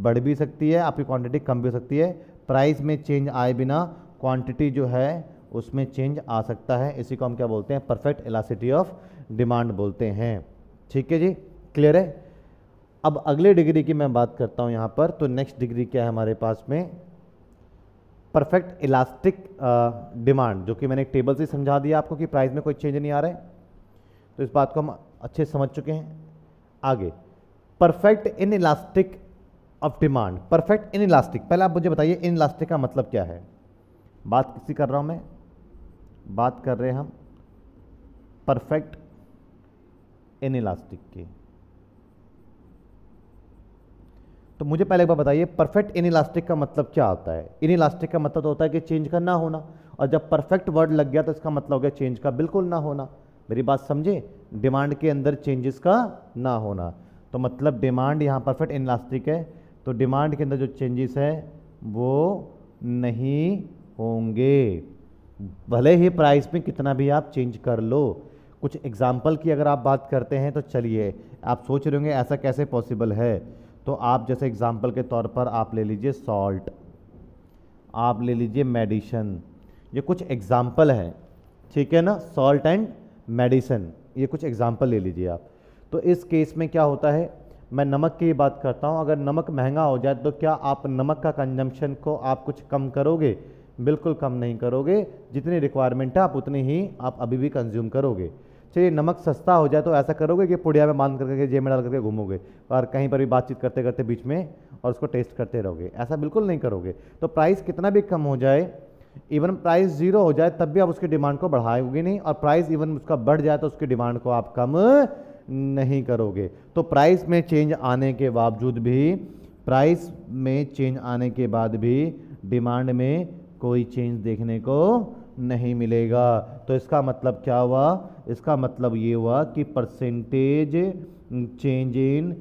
बढ़ भी सकती है आपकी क्वांटिटी कम भी हो सकती है प्राइस में चेंज आए बिना क्वांटिटी जो है उसमें चेंज आ सकता है इसी को हम क्या बोलते हैं परफेक्ट एलासिटी ऑफ डिमांड बोलते हैं ठीक है जी क्लियर है अब अगले डिग्री की मैं बात करता हूँ यहाँ पर तो नेक्स्ट डिग्री क्या है हमारे पास में परफेक्ट इलास्टिक डिमांड जो कि मैंने एक टेबल से समझा दिया आपको कि प्राइस में कोई चेंज नहीं आ रहा है तो इस बात को हम अच्छे समझ चुके हैं आगे perfect inelastic of demand perfect inelastic पहले आप मुझे बताइए इन इलास्टिक का मतलब क्या है बात किसी कर रहा हूँ मैं बात कर रहे हैं हम परफेक्ट इन इलास्टिक की तो मुझे पहले एक बार बताइए परफेक्ट इन इलास्टिक का मतलब क्या होता है इन इलास्टिक का मतलब तो होता है कि चेंज का ना होना और जब परफेक्ट वर्ड लग गया तो इसका मतलब हो गया चेंज का बिल्कुल ना होना मेरी बात समझे डिमांड के अंदर चेंजेस का ना होना तो मतलब डिमांड यहाँ परफेक्ट इन इलास्टिक है तो डिमांड के अंदर जो चेंजेस है वो नहीं होंगे भले ही प्राइस में कितना भी आप चेंज कर लो कुछ एग्जाम्पल की अगर आप बात करते हैं तो चलिए आप सोच रहे होंगे ऐसा कैसे पॉसिबल है तो आप जैसे एग्ज़ाम्पल के तौर पर आप ले लीजिए सॉल्ट आप ले लीजिए मेडिसन ये कुछ एग्ज़ाम्पल है ठीक है ना सॉल्ट एंड मेडिसन ये कुछ एग्ज़ाम्पल ले लीजिए आप तो इस केस में क्या होता है मैं नमक की बात करता हूँ अगर नमक महंगा हो जाए तो क्या आप नमक का कंजम्पशन को आप कुछ कम करोगे बिल्कुल कम नहीं करोगे जितनी रिक्वायरमेंट है आप उतनी ही आप अभी भी कंज्यूम करोगे चलिए नमक सस्ता हो जाए तो ऐसा करोगे कि पुड़िया में बांध करके जेब में डाल करके घूमोगे और कहीं पर भी बातचीत करते करते बीच में और उसको टेस्ट करते रहोगे ऐसा बिल्कुल नहीं करोगे तो प्राइस कितना भी कम हो जाए इवन प्राइस जीरो हो जाए तब भी आप उसकी डिमांड को बढ़ाओगे नहीं और प्राइस इवन उसका बढ़ जाए तो उसकी डिमांड को आप कम नहीं करोगे तो प्राइस में चेंज आने के बावजूद भी प्राइस में चेंज आने के बाद भी डिमांड में कोई चेंज देखने को नहीं मिलेगा तो इसका मतलब क्या हुआ इसका मतलब ये हुआ कि परसेंटेज चेंज इन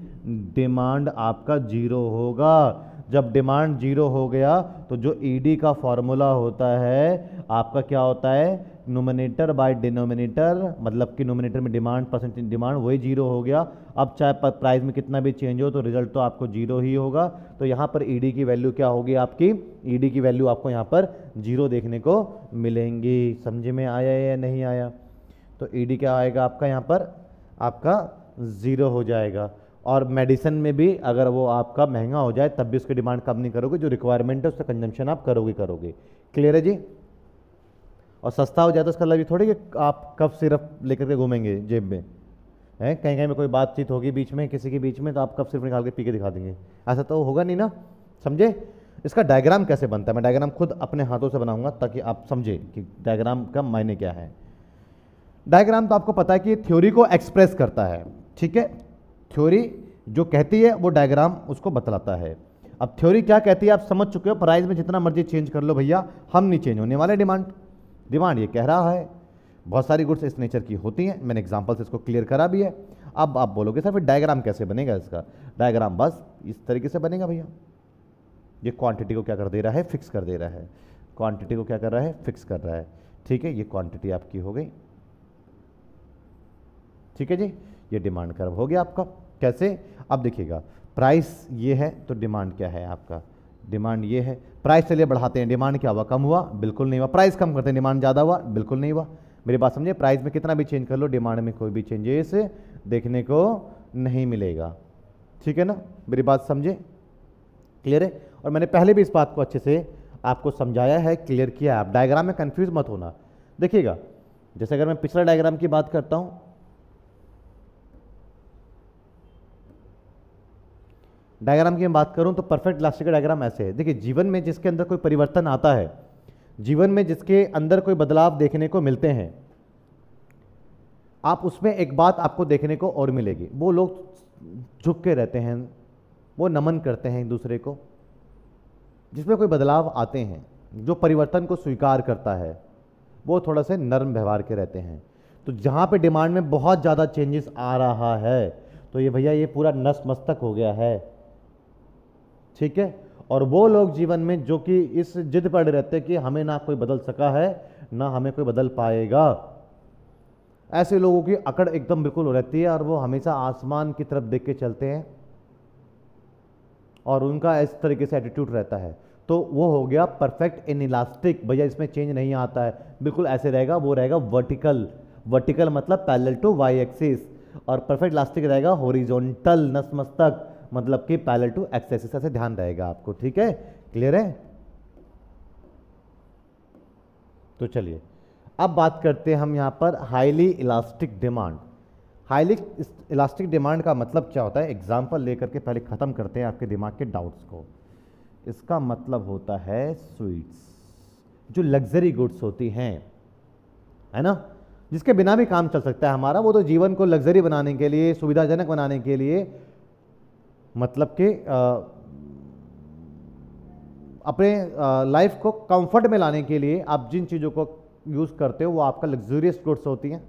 डिमांड आपका जीरो होगा जब डिमांड जीरो हो गया तो जो ईडी e का फॉर्मूला होता है आपका क्या होता है नोमिनेटर बाय डिनोमिनेटर मतलब कि नोमिनेटर में डिमांड परसेंटेज डिमांड वही जीरो हो गया अब चाहे प्राइस में कितना भी चेंज हो तो रिजल्ट तो आपको जीरो ही होगा तो यहाँ पर ईडी e की वैल्यू क्या होगी आपकी ईडी e की वैल्यू आपको यहाँ पर जीरो देखने को मिलेंगी समझ में आया या नहीं आया तो ई e क्या आएगा आपका यहाँ पर आपका ज़ीरो हो जाएगा और मेडिसिन में भी अगर वो आपका महंगा हो जाए तब भी उसकी डिमांड कम नहीं करोगे जो रिक्वायरमेंट है उसका कंजम्पशन आप करोगे करोगे क्लियर है जी और सस्ता हो जाता तो है उसका मतलब ये थोड़ी कि आप कब सिर्फ लेकर के घूमेंगे जेब में हैं कहीं कहीं में कोई बातचीत होगी बीच में किसी के बीच में तो आप कब सिर्फ निकाल के पी के दिखा देंगे ऐसा तो होगा नहीं ना समझे इसका डायग्राम कैसे बनता है मैं डायग्राम खुद अपने हाथों से बनाऊंगा ताकि आप समझे कि डायग्राम का मायने क्या है डायग्राम तो आपको पता है कि थ्योरी को एक्सप्रेस करता है ठीक है थ्योरी जो कहती है वो डायग्राम उसको बतलाता है अब थ्योरी क्या कहती है आप समझ चुके हो प्राइस में जितना मर्जी चेंज कर लो भैया हम नहीं चेंज होने वाले डिमांड डिमांड ये कह रहा है बहुत सारी गुड्स इस नेचर की होती हैं मैंने एग्जाम्पल से इसको क्लियर करा भी है अब आप बोलोगे सर फिर डायग्राम कैसे बनेगा इसका डायग्राम बस इस तरीके से बनेगा भैया ये क्वांटिटी को क्या कर दे रहा है फिक्स कर दे रहा है क्वांटिटी को क्या कर रहा है फिक्स कर रहा है ठीक है ये क्वांटिटी आपकी हो गई ठीक है जी ये डिमांड कर्व हो गया आपका कैसे अब देखिएगा प्राइस ये है तो डिमांड क्या है आपका डिमांड ये है प्राइस चलिए बढ़ाते हैं डिमांड क्या हुआ कम हुआ बिल्कुल नहीं हुआ प्राइस कम करते हैं डिमांड ज़्यादा हुआ बिल्कुल नहीं हुआ मेरी बात समझे प्राइस में कितना भी चेंज कर लो डिमांड में कोई भी चेंजेस देखने को नहीं मिलेगा ठीक है ना मेरी बात समझे क्लियर है और मैंने पहले भी इस बात को अच्छे से आपको समझाया है क्लियर किया है आप डायग्राम में कन्फ्यूज मत होना देखिएगा जैसे अगर मैं पिछला डायग्राम की बात करता हूँ डायग्राम की मैं बात करूँ तो परफेक्ट लास्टिक का डायग्राम ऐसे है देखिए जीवन में जिसके अंदर कोई परिवर्तन आता है जीवन में जिसके अंदर कोई बदलाव देखने को मिलते हैं आप उसमें एक बात आपको देखने को और मिलेगी वो लोग झुक के रहते हैं वो नमन करते हैं एक दूसरे को जिसमें कोई बदलाव आते हैं जो परिवर्तन को स्वीकार करता है वो थोड़ा से नरम व्यवहार के रहते हैं तो जहाँ पे डिमांड में बहुत ज़्यादा चेंजेस आ रहा है तो ये भैया ये पूरा नस मस्तक हो गया है ठीक है और वो लोग जीवन में जो कि इस जिद पड़े रहते कि हमें ना कोई बदल सका है ना हमें कोई बदल पाएगा ऐसे लोगों की अकड़ एकदम बिल्कुल रहती है और वो हमेशा आसमान की तरफ देख के चलते हैं और उनका इस तरीके से एटीट्यूड रहता है तो वो हो गया परफेक्ट इन इलास्टिक भैया इसमें चेंज नहीं आता है बिल्कुल ऐसे रहेगा वो रहेगा वर्टिकल वर्टिकल मतलब पैरेलल टू वाई एक्सिस और परफेक्ट इलास्टिक रहेगा होरिजोनटल नसमस्तक मतलब कि पैरेलल टू एक्सेसिस ऐसे ध्यान रहेगा आपको ठीक है क्लियर है तो चलिए अब बात करते हैं हम यहाँ पर highly elastic demand highly elastic demand का मतलब क्या होता है एग्जाम्पल लेकर के पहले ख़त्म करते हैं आपके दिमाग के डाउट्स को इसका मतलब होता है स्वीट्स जो लग्जरी गुड्स होती हैं है ना जिसके बिना भी काम चल सकता है हमारा वो तो जीवन को लग्जरी बनाने के लिए सुविधाजनक बनाने के लिए मतलब कि अपने लाइफ को कंफर्ट में लाने के लिए आप जिन चीज़ों को यूज़ करते हो वो आपका लग्जूरियस गुड्स होती हैं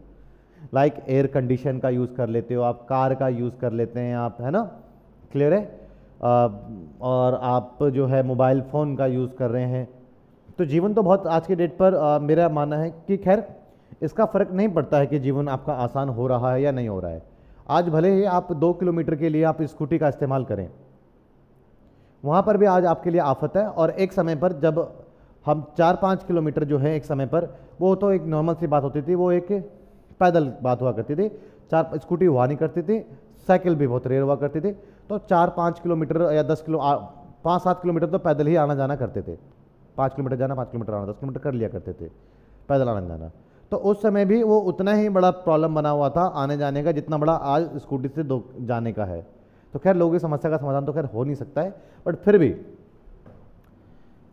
लाइक एयर कंडीशन का यूज़ कर लेते हो आप कार का यूज़ कर लेते हैं आप है ना क्लियर है आ, और आप जो है मोबाइल फ़ोन का यूज़ कर रहे हैं तो जीवन तो बहुत आज के डेट पर आ, मेरा मानना है कि खैर इसका फ़र्क नहीं पड़ता है कि जीवन आपका आसान हो रहा है या नहीं हो रहा है आज भले ही आप दो किलोमीटर के लिए आप स्कूटी का इस्तेमाल करें वहाँ पर भी आज आपके लिए आफत है और एक समय पर जब हम चार पाँच किलोमीटर जो है एक समय पर वो तो एक नॉर्मल सी बात होती थी वो एक पैदल बात हुआ करती थी चार स्कूटी हुआ नहीं करती थी साइकिल भी बहुत रेयर हुआ करती थी तो चार पाँच किलोमीटर या दस किलो पाँच सात किलोमीटर तो पैदल ही आना जाना करते थे पाँच किलोमीटर जाना पाँच किलोमीटर आना दस किलोमीटर कर लिया करते थे पैदल आना जाना तो उस समय भी वो उतना ही बड़ा प्रॉब्लम बना हुआ था आने जाने का जितना बड़ा आज स्कूटी से जाने का है तो खैर लोगों की समस्या का समाधान तो खैर हो नहीं सकता है बट फिर भी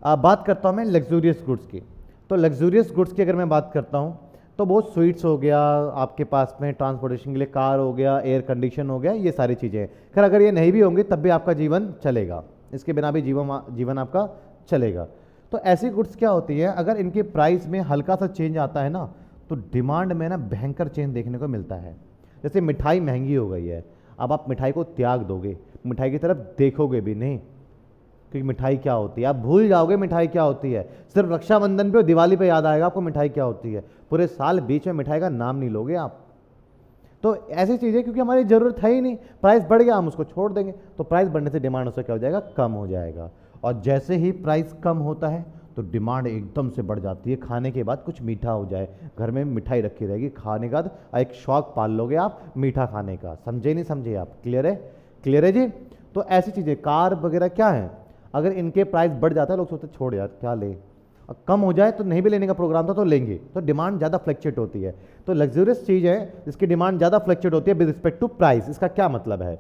आ, बात करता हूँ मैं लग्जूरियस गुड्स की तो लग्जूरियस गुड्स की अगर मैं बात करता हूँ तो बहुत स्वीट्स हो गया आपके पास में ट्रांसपोर्टेशन के लिए कार हो गया एयर कंडीशन हो गया ये सारी चीज़ें खैर अगर ये नहीं भी होंगी तब भी आपका जीवन चलेगा इसके बिना भी जीवन जीवन आपका चलेगा तो ऐसी गुड्स क्या होती हैं अगर इनके प्राइस में हल्का सा चेंज आता है ना तो डिमांड में ना भयंकर चेंज देखने को मिलता है जैसे मिठाई महंगी हो गई है अब आप मिठाई को त्याग दोगे मिठाई की तरफ देखोगे भी नहीं क्योंकि मिठाई क्या होती है आप भूल जाओगे मिठाई क्या होती है सिर्फ रक्षाबंधन पे और दिवाली पे याद आएगा आपको मिठाई क्या होती है पूरे साल बीच में मिठाई का नाम नहीं लोगे आप तो ऐसी चीज़ें क्योंकि हमारी ज़रूरत है ही नहीं प्राइस बढ़ गया हम उसको छोड़ देंगे तो प्राइस बढ़ने से डिमांड उसका क्या हो जाएगा कम हो जाएगा और जैसे ही प्राइस कम होता है तो डिमांड एकदम से बढ़ जाती है खाने के बाद कुछ मीठा हो जाए घर में मिठाई रखी रहेगी खाने का एक शौक पाल लोगे आप मीठा खाने का समझे नहीं समझे आप क्लियर है क्लियर है जी तो ऐसी चीज़ें कार वगैरह क्या है अगर इनके प्राइस बढ़ जाता है लोग सोचते छोड़ यार क्या ले कम हो जाए तो नहीं भी लेने का प्रोग्राम था तो लेंगे तो डिमांड ज़्यादा फ्लक्चुएट होती है तो लग्जरियस चीज़ है जिसकी डिमांड ज़्यादा फ्लक्चुएट होती है विद रिस्पेक्ट टू प्राइस इसका क्या मतलब है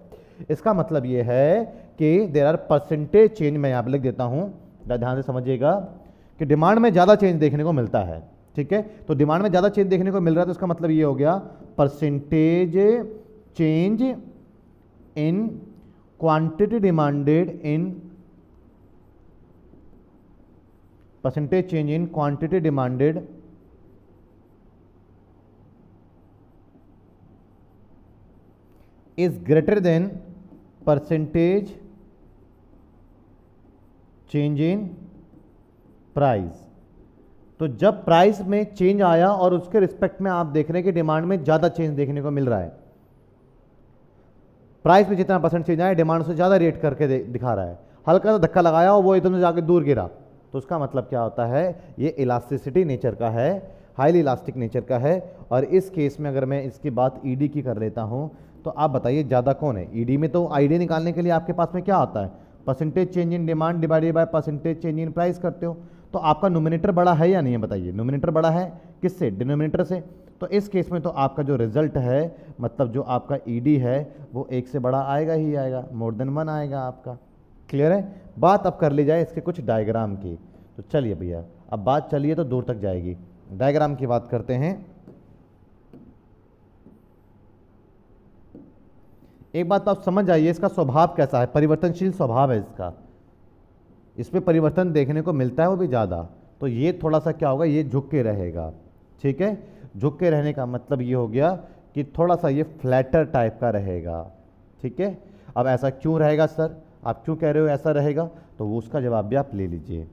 इसका मतलब ये है कि देर आर परसेंटेज चेंज मैं यहाँ पर लिख देता हूँ ध्यान से समझिएगा कि डिमांड में ज़्यादा चेंज देखने को मिलता है ठीक है तो डिमांड में ज़्यादा चेंज देखने को मिल रहा है तो इसका मतलब ये हो गया percentage change in quantity demanded in percentage change in quantity demanded is greater than percentage change in price तो जब प्राइस में चेंज आया और उसके रिस्पेक्ट में आप देख रहे हैं कि डिमांड में ज़्यादा चेंज देखने को मिल रहा है प्राइस में जितना परसेंट चेंज आया डिमांड से ज़्यादा रेट करके दिखा रहा है हल्का सा धक्का लगाया और वो एकदम से जाके दूर गिरा तो उसका मतलब क्या होता है ये इलास्टिसिटी नेचर का है हाईली इलास्टिक नेचर का है और इस केस में अगर मैं इसकी बात ईडी की कर लेता हूँ तो आप बताइए ज़्यादा कौन है ईडी में तो आईडी निकालने के लिए आपके पास में क्या आता है percentage change in demand divided by percentage change in price करते हो तो आपका नोमिनेटर बड़ा है या नहीं है बताइए नोमिनेटर बड़ा है किससे डिनोमिनेटर से तो इस केस में तो आपका जो रिजल्ट है मतलब जो आपका ई e है वो एक से बड़ा आएगा ही आएगा मोर देन वन आएगा आपका क्लियर है बात अब कर ली जाए इसके कुछ डायग्राम की तो चलिए भैया अब बात चलिए तो दूर तक जाएगी डायग्राम की बात करते हैं एक बात तो आप समझ जाइए इसका स्वभाव कैसा है परिवर्तनशील स्वभाव है इसका इसमें परिवर्तन देखने को मिलता है वो भी ज़्यादा तो ये थोड़ा सा क्या होगा ये झुक के रहेगा ठीक है झुक के रहने का मतलब ये हो गया कि थोड़ा सा ये फ्लैटर टाइप का रहेगा ठीक है अब ऐसा क्यों रहेगा सर आप क्यों कह रहे हो ऐसा रहेगा तो वो उसका जवाब भी आप ले लीजिए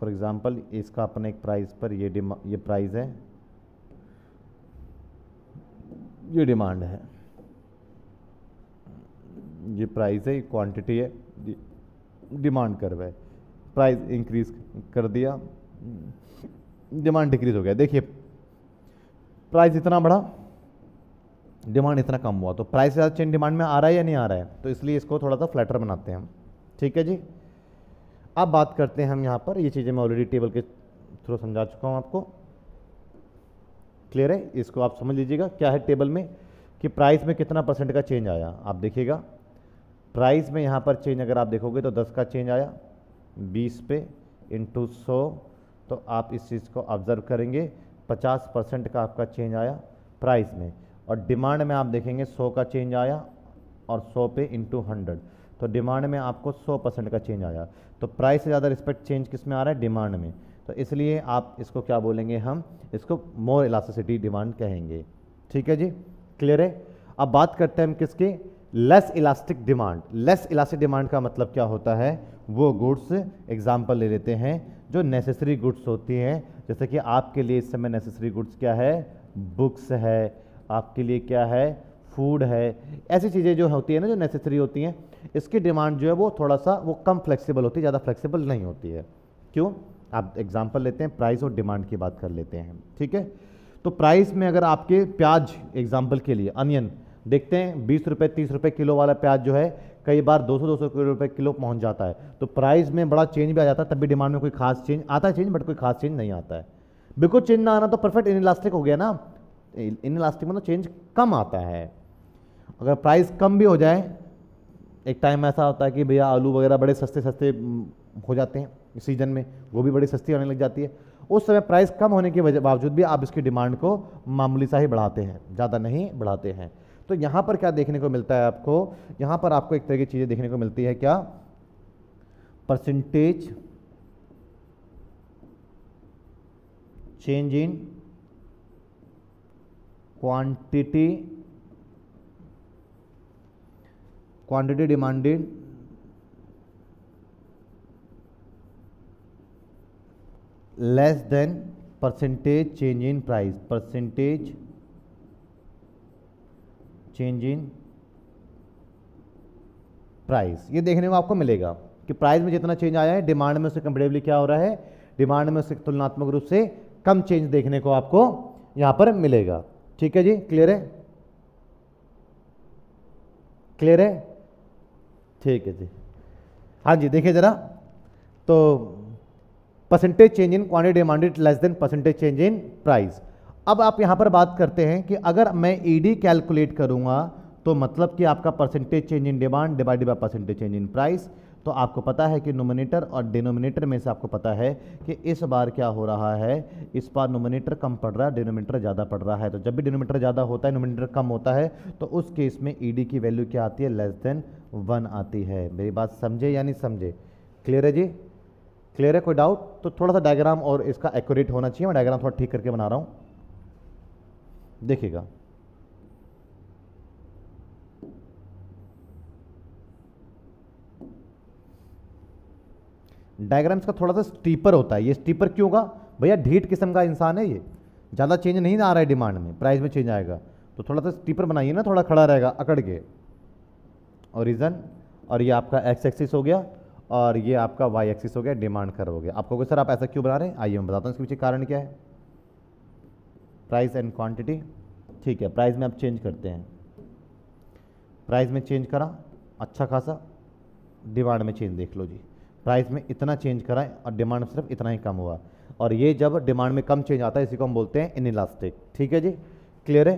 फॉर एग्ज़ाम्पल इसका अपने एक प्राइस पर ये डिमा ये प्राइस है ये डिमांड है ये प्राइस है ये क्वांटिटी है डिमांड रहा है प्राइस इंक्रीज कर दिया डिमांड डिक्रीज हो गया देखिए प्राइस इतना बढ़ा डिमांड इतना कम हुआ तो प्राइस ज़्यादा चेंज डिमांड में आ रहा है या नहीं आ रहा है तो इसलिए इसको थोड़ा सा फ्लैटर बनाते हैं हम ठीक है जी अब बात करते हैं हम यहाँ पर ये चीज़ें मैं ऑलरेडी टेबल के थ्रू समझा चुका हूँ आपको क्लियर है इसको आप समझ लीजिएगा क्या है टेबल में कि प्राइस में कितना परसेंट का चेंज आया आप देखिएगा प्राइस में यहाँ पर चेंज अगर आप देखोगे तो दस का चेंज आया बीस पे इंटू सौ तो आप इस चीज़ को ऑब्ज़र्व करेंगे पचास परसेंट का आपका चेंज आया प्राइस में और डिमांड में आप देखेंगे सौ का चेंज आया और सौ पे इंटू हंड्रेड तो डिमांड में आपको सौ परसेंट का चेंज आया तो प्राइस से ज़्यादा रिस्पेक्ट चेंज किस में आ रहा है डिमांड में तो इसलिए आप इसको क्या बोलेंगे हम इसको मोर इलास्टिसिटी डिमांड कहेंगे ठीक है जी क्लियर है अब बात करते हैं हम किसकी less elastic demand less elastic demand का मतलब क्या होता है वो गुड्स एग्जाम्पल ले लेते हैं जो नेसेसरी गुड्स होती हैं जैसे कि आपके लिए इस समय नेसेसरी गुड्स क्या है बुक्स है आपके लिए क्या है फूड है ऐसी चीज़ें जो होती है ना जो नेसेसरी होती हैं इसकी डिमांड जो है वो थोड़ा सा वो कम फ्लेक्सिबल होती है ज़्यादा फ्लेक्सिबल नहीं होती है क्यों आप एग्जाम्पल लेते हैं प्राइस और डिमांड की बात कर लेते हैं ठीक है तो प्राइस में अगर आपके प्याज एग्जाम्पल के लिए अनियन देखते हैं बीस रुपये तीस रुपये किलो वाला प्याज जो है कई बार 200 200 सौ रुपये किलो पहुंच जाता है तो प्राइस में बड़ा चेंज भी आ जाता है तब भी डिमांड में कोई खास चेंज आता है चेंज बट कोई खास चेंज नहीं आता है बिल्कुल चेंज ना आना तो परफेक्ट इन इलास्टिक हो गया ना इन में तो चेंज कम आता है अगर प्राइस कम भी हो जाए एक टाइम ऐसा होता है कि भैया आलू वगैरह बड़े सस्ते सस्ते हम्म, हो जाते हैं सीजन में गोभी बड़ी सस्ती होने लग जाती है उस समय प्राइस कम होने के बावजूद भी आप इसकी डिमांड को मामूली सा ही बढ़ाते हैं ज़्यादा नहीं बढ़ाते हैं तो यहाँ पर क्या देखने को मिलता है आपको यहाँ पर आपको एक तरह की चीज़ें देखने को मिलती है क्या percentage change in quantity quantity demanded less than percentage change in price percentage change in price ये देखने में आपको मिलेगा कि प्राइस में जितना चेंज आया है डिमांड में उससे कंपेरेटिवली क्या हो रहा है डिमांड में उससे तुलनात्मक रूप से कम चेंज देखने को आपको यहां पर मिलेगा ठीक है जी क्लियर है क्लियर है ठीक है जी हाँ जी देखिए ज़रा तो percentage change in quantity demanded less than percentage change in price अब आप यहाँ पर बात करते हैं कि अगर मैं ईडी e कैलकुलेट करूँगा तो मतलब कि आपका percentage change in demand divided by percentage change in price तो आपको पता है कि नोमिनेटर और डिनोमिनेटर में से आपको पता है कि इस बार क्या हो रहा है इस बार नोमिनेटर कम पड़ रहा है डिनोमिनेटर ज़्यादा पड़ रहा है तो जब भी डिनोमिनेटर ज़्यादा होता है नोमिनेटर कम होता है तो उस केस में ईडी e की वैल्यू क्या आती है लेस देन वन आती है मेरी बात समझे या नहीं समझे क्लियर है जी क्लियर है कोई डाउट तो थोड़ा सा डायग्राम और इसका एक्यूरेट होना चाहिए मैं डायग्राम थोड़ा ठीक करके बना रहा हूँ देखेगा डायग्राम का थोड़ा सा स्टीपर होता है ये स्टीपर क्यों होगा भैया ढीठ किस्म का इंसान है ये ज़्यादा चेंज नहीं आ रहा है डिमांड में प्राइस में चेंज आएगा तो थोड़ा सा स्टीपर बनाइए ना थोड़ा खड़ा रहेगा अकड़ के और रीज़न और ये आपका एक्स एक्सिस हो गया और ये आपका वाई एक्सिस हो गया डिमांड कर हो गया आपको सर आप ऐसा क्यों बना रहे हैं आइए मैं बताता हूँ इसके पीछे कारण क्या है प्राइस एंड क्वांटिटी ठीक है प्राइस में आप चेंज करते हैं प्राइस में चेंज करा अच्छा खासा डिमांड में चेंज देख लो जी प्राइस में इतना चेंज कराएं और डिमांड में सिर्फ इतना ही कम हुआ और ये जब डिमांड में कम चेंज आता है इसी को हम बोलते हैं इन इलास्टिक ठीक है जी क्लियर है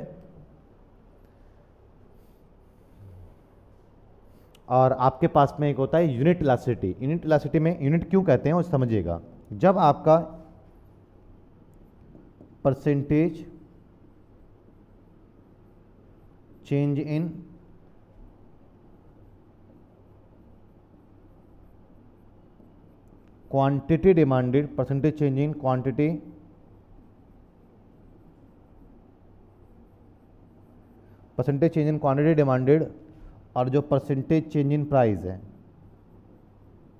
और आपके पास में एक होता है यूनिट इलास्टिटी यूनिट इलास्टिटी में यूनिट क्यों कहते हैं वो समझिएगा जब आपका percentage change in quantity demanded percentage change in quantity percentage change in quantity demanded और जो परसेंटेज चेंज इन प्राइस है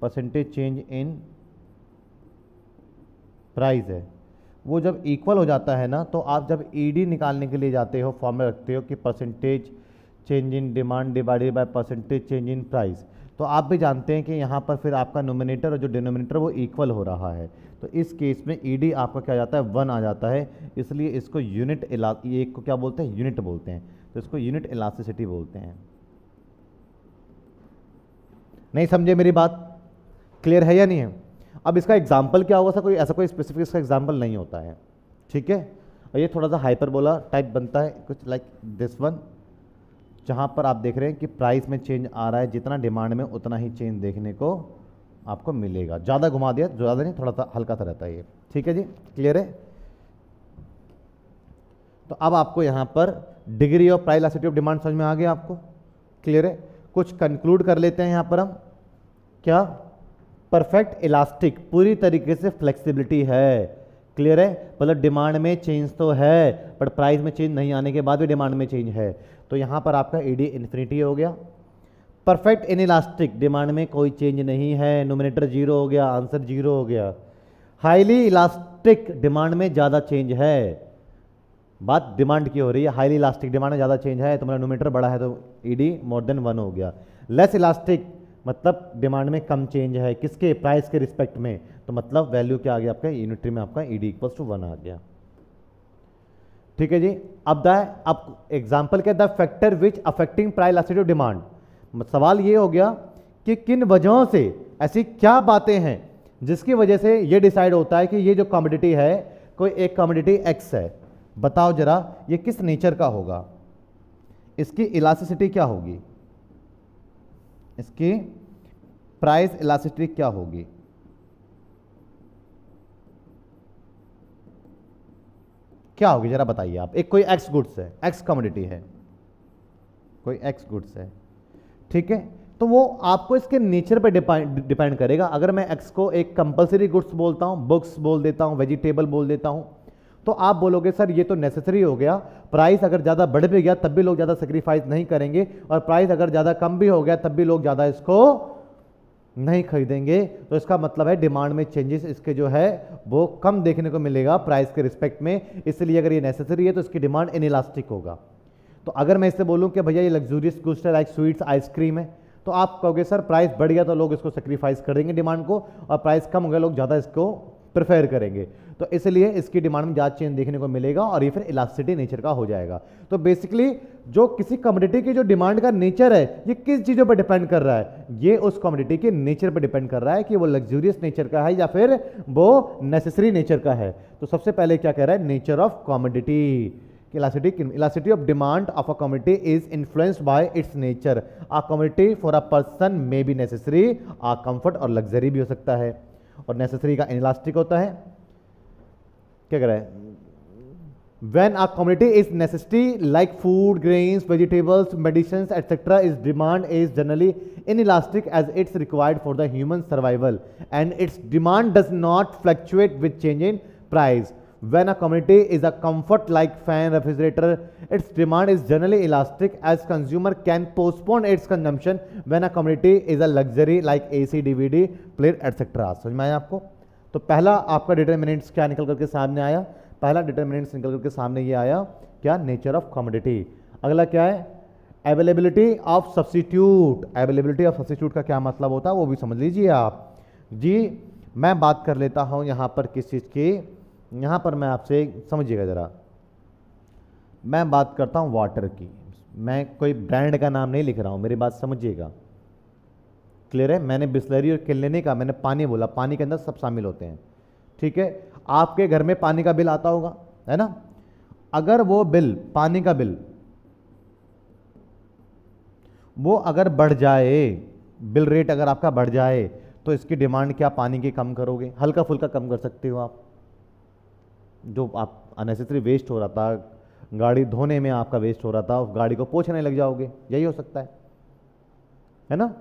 परसेंटेज चेंज इन प्राइस है वो जब इक्वल हो जाता है ना तो आप जब ईडी निकालने के लिए जाते हो फॉर्म में रखते हो कि percentage change in demand divided by percentage change in price तो आप भी जानते हैं कि यहाँ पर फिर आपका नोमिनेटर और जो डिनोमिनेटर वो इक्वल हो रहा है तो इस केस में ईडी आपका क्या जाता है वन आ जाता है इसलिए इसको यूनिट एक को क्या बोलते हैं यूनिट बोलते हैं तो इसको यूनिट इलास्टिसिटी बोलते हैं नहीं समझे मेरी बात क्लियर है या नहीं है अब इसका एग्जाम्पल क्या होगा सर कोई ऐसा कोई स्पेसिफिक इसका एग्जाम्पल नहीं होता है ठीक है और ये थोड़ा सा हाइपरबोला टाइप बनता है कुछ लाइक दिस वन जहाँ पर आप देख रहे हैं कि प्राइस में चेंज आ रहा है जितना डिमांड में उतना ही चेंज देखने को आपको मिलेगा ज़्यादा घुमा दिया ज़्यादा नहीं थोड़ा सा हल्का सा रहता है ये ठीक है जी क्लियर है तो अब आपको यहाँ पर degree of price elasticity of demand समझ में आ गया आपको क्लियर है कुछ कंक्लूड कर लेते हैं यहाँ पर हम क्या परफेक्ट इलास्टिक पूरी तरीके से फ्लेक्सिबिलिटी है क्लियर है मतलब डिमांड में चेंज तो है बट प्राइस में चेंज नहीं आने के बाद भी डिमांड में चेंज है तो यहाँ पर आपका ई डी इन्फिनिटी हो गया परफेक्ट इन इलास्टिक डिमांड में कोई चेंज नहीं है नोमिनेटर जीरो हो गया आंसर जीरो हो गया हाईली इलास्टिक डिमांड में ज़्यादा चेंज है बात डिमांड की हो रही है हाईली इलास्टिक डिमांड में ज़्यादा चेंज है तो मेरा मतलब बड़ा है तो ईडी मोर देन वन हो गया लेस इलास्टिक मतलब डिमांड में कम चेंज है किसके प्राइस के रिस्पेक्ट में तो मतलब वैल्यू क्या आ गया आपका यूनिट्री में आपका E D equals to one आ गया ठीक है जी अब द अब एग्जाम्पल क्या the factor which affecting price elasticity demand सवाल ये हो गया कि किन वजहों से ऐसी क्या बातें हैं जिसकी वजह से ये डिसाइड होता है कि ये जो कॉमोडिटी है कोई एक कॉमोडिटी एक्स है बताओ जरा ये किस नेचर का होगा इसकी इलास्टिसिटी क्या होगी इसकी प्राइस इलास्टिसिटी क्या होगी क्या होगी जरा बताइए आप एक कोई एक्स गुड्स है एक्स कमोडिटी है कोई एक्स गुड्स है ठीक है तो वो आपको इसके नेचर पे डिपेंड करेगा अगर मैं एक्स को एक कंपलसरी गुड्स बोलता हूं बुक्स बोल देता हूं वेजिटेबल बोल देता हूँ तो आप बोलोगे सर ये तो नेसेसरी हो गया प्राइस अगर ज़्यादा बढ़ भी गया तब भी लोग ज़्यादा सेक्रीफाइस नहीं करेंगे और प्राइस अगर ज़्यादा कम भी हो गया तब भी लोग ज़्यादा इसको नहीं खरीदेंगे तो इसका मतलब है डिमांड में चेंजेस इसके जो है वो कम देखने को मिलेगा प्राइस के रिस्पेक्ट में इसलिए अगर ये नेसेसरी है तो इसकी डिमांड इलास्टिक होगा तो अगर मैं इससे बोलूँ कि भैया ये लग्जूरियस गुड्स है लाइक स्वीट्स आइसक्रीम है तो आप कहोगे सर प्राइस बढ़ गया तो लोग इसको सेक्रीफाइस करेंगे डिमांड को और प्राइस कम हो गया लोग ज़्यादा इसको प्रेफर करेंगे तो इसलिए इसकी डिमांड में ज्यादा चेंज देखने को मिलेगा और ये फिर इलास्टिटी नेचर का हो जाएगा तो बेसिकली जो किसी कम्युनिटी की जो डिमांड का नेचर है ये किस चीज़ों पर डिपेंड कर रहा है ये उस कम्युनिटी के नेचर पर डिपेंड कर रहा है कि वो लग्जूरियस नेचर का है या फिर वो नेसेसरी नेचर का है तो सबसे पहले क्या कह रहा है nature of commodity elasticity elasticity of demand of a community is influenced by its nature a community for a person may be necessary a comfort और लग्जरी भी हो सकता है और नेसेसरी का inelastic होता है क्या कह रहा है when a commodity is necessity like food grains vegetables medicines etc its demand is generally inelastic as it's required for the human survival and its demand does not fluctuate with change in price when a commodity is a comfort like fan refrigerator its demand is generally elastic as consumer can postpone its consumption when a commodity is a luxury like ac dvd player etc समझ में आया आपको तो पहला आपका determinants क्या निकल करके सामने आया पहला डिटर्मिनेंट्स निकल करके सामने ये आया क्या नेचर ऑफ कमोडिटी अगला क्या है availability of substitute availability of substitute का क्या मतलब होता है वो भी समझ लीजिए आप जी मैं बात कर लेता हूँ यहाँ पर किस चीज़ की यहाँ पर मैं आपसे समझिएगा ज़रा मैं बात करता हूँ वाटर की मैं कोई ब्रांड का नाम नहीं लिख रहा हूँ मेरी बात समझिएगा क्लियर है मैंने बिस्लरी और किलने का मैंने पानी बोला पानी के अंदर सब शामिल होते हैं ठीक है आपके घर में पानी का बिल आता होगा है ना अगर वो बिल पानी का बिल वो अगर बढ़ जाए बिल रेट अगर आपका बढ़ जाए तो इसकी डिमांड क्या पानी की कम करोगे हल्का फुल्का कम कर सकते हो आप जो आप अननेसेसरी वेस्ट हो रहा था गाड़ी धोने में आपका वेस्ट हो रहा था गाड़ी को पोछने लग जाओगे यही हो सकता है है ना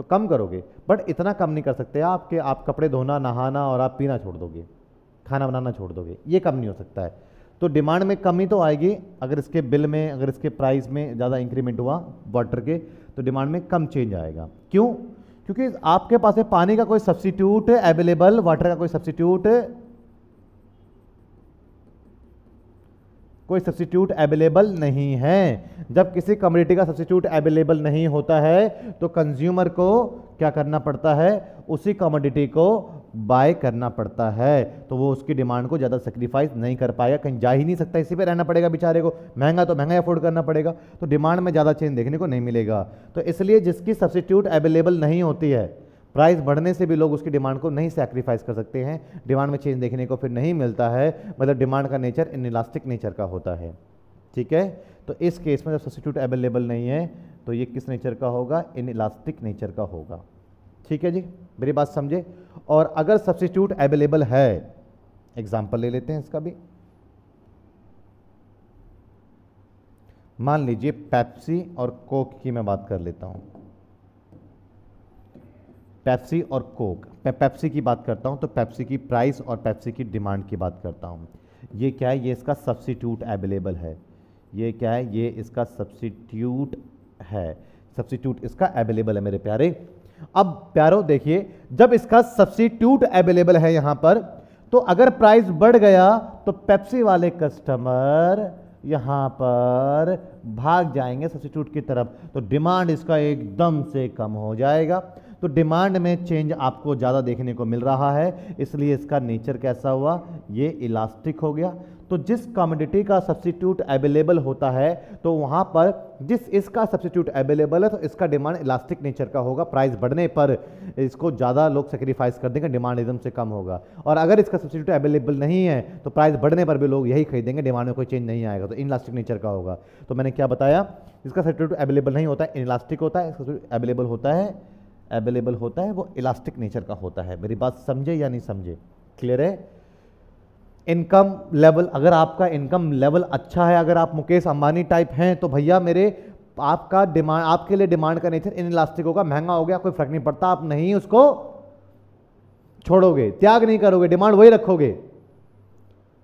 तो कम करोगे बट इतना कम नहीं कर सकते आप कि आप कपड़े धोना नहाना और आप पीना छोड़ दोगे खाना बनाना छोड़ दोगे ये कम नहीं हो सकता है तो डिमांड में कमी तो आएगी अगर इसके बिल में अगर इसके प्राइस में ज़्यादा इंक्रीमेंट हुआ वाटर के तो डिमांड में कम चेंज आएगा क्यों क्योंकि आपके पास है पानी का कोई सब्सिट्यूट अवेलेबल वाटर का कोई सब्सिट्यूट कोई सब्सिट्यूट अवेलेबल नहीं है जब किसी कम्युनिटी का सब्सिट्यूट अवेलेबल नहीं होता है तो कंज्यूमर को क्या करना पड़ता है उसी कमोडिटी को बाय करना पड़ता है तो वो उसकी डिमांड को ज़्यादा सेक्रीफाइस नहीं कर पाएगा कहीं जा ही नहीं सकता इसी पे रहना पड़ेगा बेचारे को महंगा तो महंगा अफोर्ड करना पड़ेगा तो डिमांड में ज़्यादा चेंज देखने को नहीं मिलेगा तो इसलिए जिसकी सब्सिट्यूट अवेलेबल नहीं होती है प्राइस बढ़ने से भी लोग उसकी डिमांड को नहीं सेक्रीफाइस कर सकते हैं डिमांड में चेंज देखने को फिर नहीं मिलता है मतलब डिमांड का नेचर इन इलास्टिक नेचर का होता है ठीक है तो इस केस में जब सब्सिट्यूट अवेलेबल नहीं है तो ये किस नेचर का होगा इन इलास्टिक नेचर का होगा ठीक है जी मेरी बात समझे और अगर सब्सिट्यूट अवेलेबल है एग्जाम्पल ले लेते हैं इसका भी मान लीजिए पैप्सी और कोक की मैं बात कर लेता हूँ पेप्सी और कोक मैं पेप्सी की बात करता हूँ तो पेप्सी की प्राइस और पेप्सी की डिमांड की बात करता हूँ ये क्या है ये इसका सब्सिट्यूट अवेलेबल है ये क्या है ये इसका सब्सिट्यूट है सब्सिट्यूट इसका अवेलेबल है मेरे प्यारे अब प्यारो देखिए जब इसका सब्सिट्यूट अवेलेबल है यहां पर तो अगर प्राइस बढ़ गया तो पेप्सी वाले कस्टमर यहां पर भाग जाएंगे सब्सिट्यूट की तरफ तो डिमांड इसका एकदम से कम हो जाएगा तो डिमांड में चेंज आपको ज़्यादा देखने को मिल रहा है इसलिए इसका नेचर कैसा हुआ ये इलास्टिक हो गया तो जिस कॉमोडिटी का सब्सटीट्यूट अवेलेबल होता है तो वहाँ पर जिस इसका सब्सिट्यूट अवेलेबल है तो इसका डिमांड इलास्टिक नेचर का होगा प्राइस बढ़ने पर इसको ज़्यादा लोग सेक्रीफाइस कर देंगे डिमांड एकदम से कम होगा और अगर इसका सब्सिट्यूट अवेलेबल नहीं है तो प्राइस बढ़ने पर भी लोग यही खरीदेंगे डिमांड में कोई चेंज नहीं आएगा तो इन इलास्टिक नेचर का होगा तो मैंने क्या बताया इसका सब्सिट्यूट अवेलेबल नहीं होता है इलास्टिक होता है इसका अवेलेबल होता है अवेलेबल होता है वो इलास्टिक नेचर का होता है मेरी बात समझे या नहीं समझे क्लियर है इनकम लेवल अगर आपका इनकम लेवल अच्छा है अगर आप मुकेश अंबानी टाइप हैं तो भैया मेरे आपका डिमांड आपके लिए डिमांड का नेचर इन इलास्टिकों का महंगा हो गया कोई फर्क नहीं पड़ता आप नहीं उसको छोड़ोगे त्याग नहीं करोगे डिमांड वही रखोगे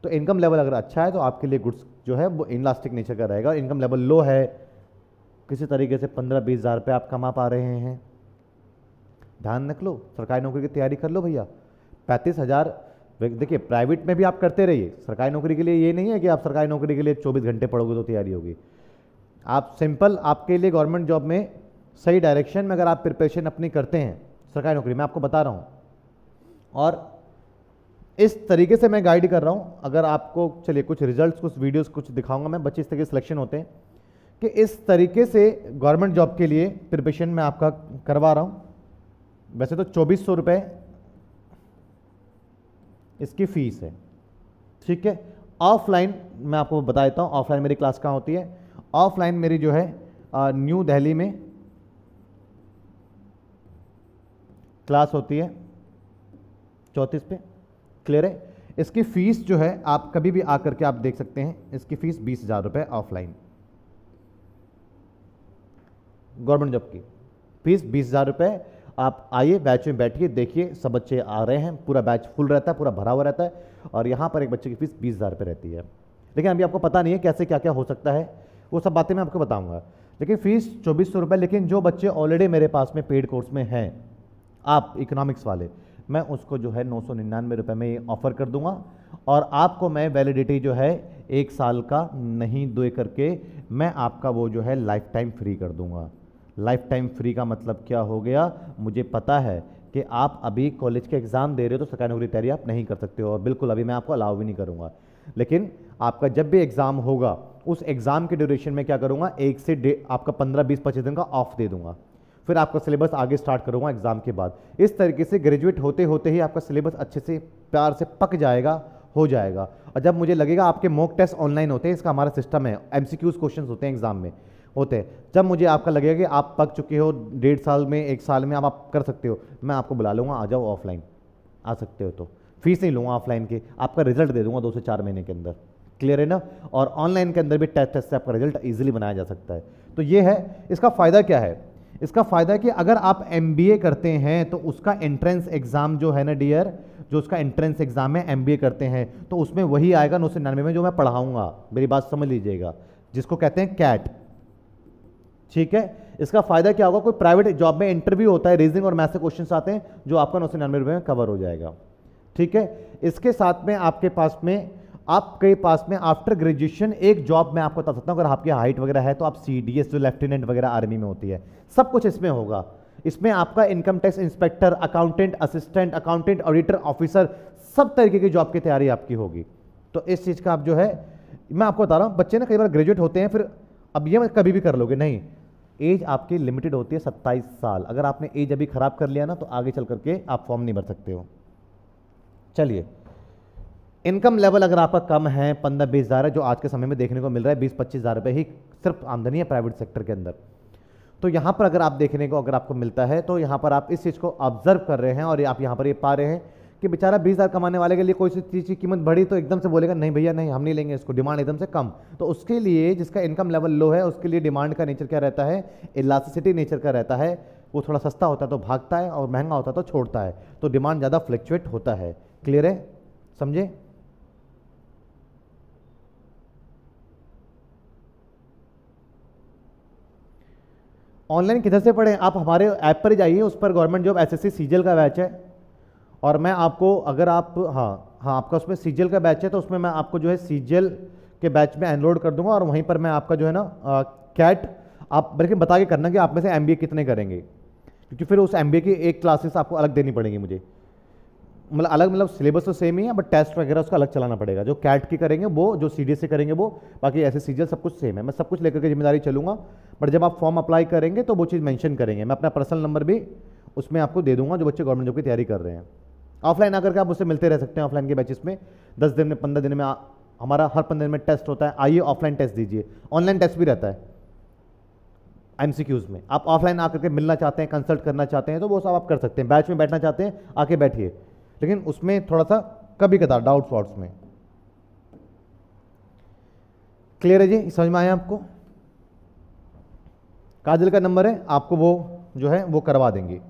तो इनकम लेवल अगर अच्छा है तो आपके लिए गुड्स जो है वो इलास्टिक नेचर का रहेगा इनकम लेवल लो है किसी तरीके से पंद्रह बीस हज़ार रुपये आप कमा पा रहे हैं ध्यान रख लो सरकारी नौकरी की तैयारी कर लो भैया पैंतीस हज़ार देखिए प्राइवेट में भी आप करते रहिए सरकारी नौकरी के लिए ये नहीं है कि आप सरकारी नौकरी के लिए चौबीस घंटे पढ़ोगे तो तैयारी होगी आप सिंपल आपके लिए गवर्नमेंट जॉब में सही डायरेक्शन में अगर आप प्रिपरेशन अपनी करते हैं सरकारी नौकरी में आपको बता रहा हूँ और इस तरीके से मैं गाइड कर रहा हूँ अगर आपको चलिए कुछ रिजल्ट्स कुछ वीडियोस कुछ दिखाऊंगा मैं बच्चे इस तरीके सिलेक्शन होते हैं कि इस तरीके से गवर्नमेंट जॉब के लिए प्रिपरेशन मैं आपका करवा रहा हूँ वैसे तो चौबीस सौ रुपये इसकी फ़ीस है ठीक है ऑफलाइन मैं आपको बता देता हूँ ऑफलाइन मेरी क्लास कहाँ होती है ऑफलाइन मेरी जो है आ, न्यू दिल्ली में क्लास होती है चौंतीस पे क्लियर है इसकी फ़ीस जो है आप कभी भी आकर के आप देख सकते हैं इसकी फ़ीस बीस हज़ार रुपये ऑफलाइन गवर्नमेंट जॉब की फीस बीस हज़ार रुपये आप आइए बैच में बैठिए देखिए सब बच्चे आ रहे हैं पूरा बैच फुल रहता है पूरा भरा हुआ रहता है और यहाँ पर एक बच्चे की फ़ीस बीस हज़ार रुपये रहती है लेकिन अभी आपको पता नहीं है कैसे क्या क्या हो सकता है वो सब बातें मैं आपको बताऊँगा लेकिन फ़ीस चौबीस सौ रुपये लेकिन जो बच्चे ऑलरेडी मेरे पास में पेड कोर्स में हैं आप इकोनॉमिक्स वाले मैं उसको जो है नौ सौ निन्यानवे रुपये में ऑफ़र कर दूंगा और आपको मैं वैलिडिटी जो है एक साल का नहीं दे करके मैं आपका वो जो है लाइफ टाइम फ्री कर दूंगा लाइफ टाइम फ्री का मतलब क्या हो गया मुझे पता है कि आप अभी कॉलेज के एग्ज़ाम दे रहे हो तो सरकारी नौकरी तैयारी आप नहीं कर सकते हो और बिल्कुल अभी मैं आपको अलाउ भी नहीं करूँगा लेकिन आपका जब भी एग्ज़ाम होगा उस एग्ज़ाम के ड्यूरेशन में क्या करूँगा एक से आपका पंद्रह बीस पच्चीस दिन का ऑफ दे दूंगा फिर आपका सिलेबस आगे स्टार्ट करूँगा एग्ज़ाम के बाद इस तरीके से ग्रेजुएट होते होते ही आपका सिलेबस अच्छे से प्यार से पक जाएगा हो जाएगा और जब मुझे लगेगा आपके मॉक टेस्ट ऑनलाइन होते हैं इसका हमारा सिस्टम है एम क्वेश्चन होते हैं एग्ज़ाम में होते हैं जब मुझे आपका लगेगा कि आप पक चुके हो डेढ़ साल में एक साल में आप, आप कर सकते हो मैं आपको बुला लूँगा आ जाओ ऑफलाइन आ सकते हो तो फीस नहीं लूँगा ऑफलाइन की आपका रिजल्ट दे दूँगा दो से चार महीने के अंदर क्लियर है ना और ऑनलाइन के अंदर भी टेस्ट टेस्ट से आपका रिजल्ट ईजिली बनाया जा सकता है तो ये है इसका फ़ायदा क्या है इसका फ़ायदा है कि अगर आप एम करते हैं तो उसका एंट्रेंस एग्ज़ाम जो है ना डियर जो उसका एंट्रेंस एग्ज़ाम है एम करते हैं तो उसमें वही आएगा नौ सौ निन्यानवे में जो मैं पढ़ाऊँगा मेरी बात समझ लीजिएगा जिसको कहते हैं कैट ठीक है इसका फायदा क्या होगा कोई प्राइवेट जॉब में इंटरव्यू होता है रीजनिंग और मैथ से क्वेश्चन आते हैं जो आपका नौ सौ निन्यानवे रुपये में कवर हो जाएगा ठीक है इसके साथ में आपके पास में आपके पास में आफ्टर ग्रेजुएशन एक जॉब मैं आपको बता सकता हूँ अगर आपकी हाइट वगैरह है तो आप सी डी एस जो लेफ्टिनेंट वगैरह आर्मी में होती है सब कुछ इसमें होगा इसमें आपका income tax inspector accountant assistant accountant auditor officer सब तरीके की जॉब की तैयारी आपकी होगी तो इस चीज़ का आप जो है मैं आपको बता रहा हूँ बच्चे ना कई बार ग्रेजुएट होते हैं फिर अब ये कभी भी कर लोगे नहीं एज आपकी लिमिटेड होती है सत्ताईस साल अगर आपने एज अभी ख़राब कर लिया ना तो आगे चल करके आप फॉर्म नहीं भर सकते हो चलिए इनकम लेवल अगर आपका कम है पंद्रह बीस हज़ार है जो आज के समय में देखने को मिल रहा है बीस पच्चीस हज़ार रुपये ही सिर्फ आमदनी है प्राइवेट सेक्टर के अंदर तो यहाँ पर अगर आप देखने को अगर आपको मिलता है तो यहाँ पर आप इस चीज़ को ऑब्जर्व कर रहे हैं और आप यहाँ पर ये यह पा रहे हैं कि बेचारा बीस हज़ार कमाने वाले के लिए कोई चीज़ की कीमत बढ़ी तो एकदम से बोलेगा नहीं भैया नहीं हम नहीं लेंगे इसको डिमांड एकदम से कम तो उसके लिए जिसका इनकम लेवल लो है उसके लिए डिमांड का नेचर क्या रहता है इलास्टिसिटी नेचर का रहता है वो थोड़ा सस्ता होता है तो भागता है और महंगा होता है तो छोड़ता है तो डिमांड ज़्यादा फ्लक्चुएट होता है क्लियर है समझे ऑनलाइन किधर से पढ़ें आप हमारे ऐप पर जाइए उस पर गवर्नमेंट जॉब एसएससी सीजल का बैच है और मैं आपको अगर आप हाँ हाँ आपका उसमें सीजल का बैच है तो उसमें मैं आपको जो है सीजल के बैच में एनरोल कर दूंगा और वहीं पर मैं आपका जो है ना कैट आप बल्कि बता के करना कि आप में से एम कितने करेंगे क्योंकि फिर उस एम की एक क्लासेस आपको अलग देनी पड़ेगी मुझे मतलब अलग मतलब सिलेबस तो सेम ही है बट टेस्ट वगैरह उसका अलग चलाना पड़ेगा जो कैट की करेंगे वो जो सी से e करेंगे वो बाकी ऐसे सीजल सब कुछ सेम है मैं सब कुछ लेकर के जिम्मेदारी चलूँगा बट जब आप फॉर्म अप्लाई करेंगे तो वो चीज़ मैंशन करेंगे मैं अपना पर्सनल नंबर भी उसमें आपको दे दूंगा जो बच्चे गवर्नमेंट जॉब की तैयारी कर रहे हैं ऑफलाइन आकर के आप उससे मिलते रह सकते हैं ऑफलाइन के बैचेस में दस दिन में पंद्रह दिन में हमारा हर पंद्रह दिन में टेस्ट होता है आइए ऑफलाइन टेस्ट दीजिए ऑनलाइन टेस्ट भी रहता है एम में आप ऑफलाइन आकर के मिलना चाहते हैं कंसल्ट करना चाहते हैं तो वो सब आप कर सकते हैं बैच में बैठना चाहते हैं आके बैठिए लेकिन उसमें थोड़ा सा कभी कदार डाउट वाउट्स में क्लियर है जी समझ में आया आपको काजल का नंबर है आपको वो जो है वो करवा देंगे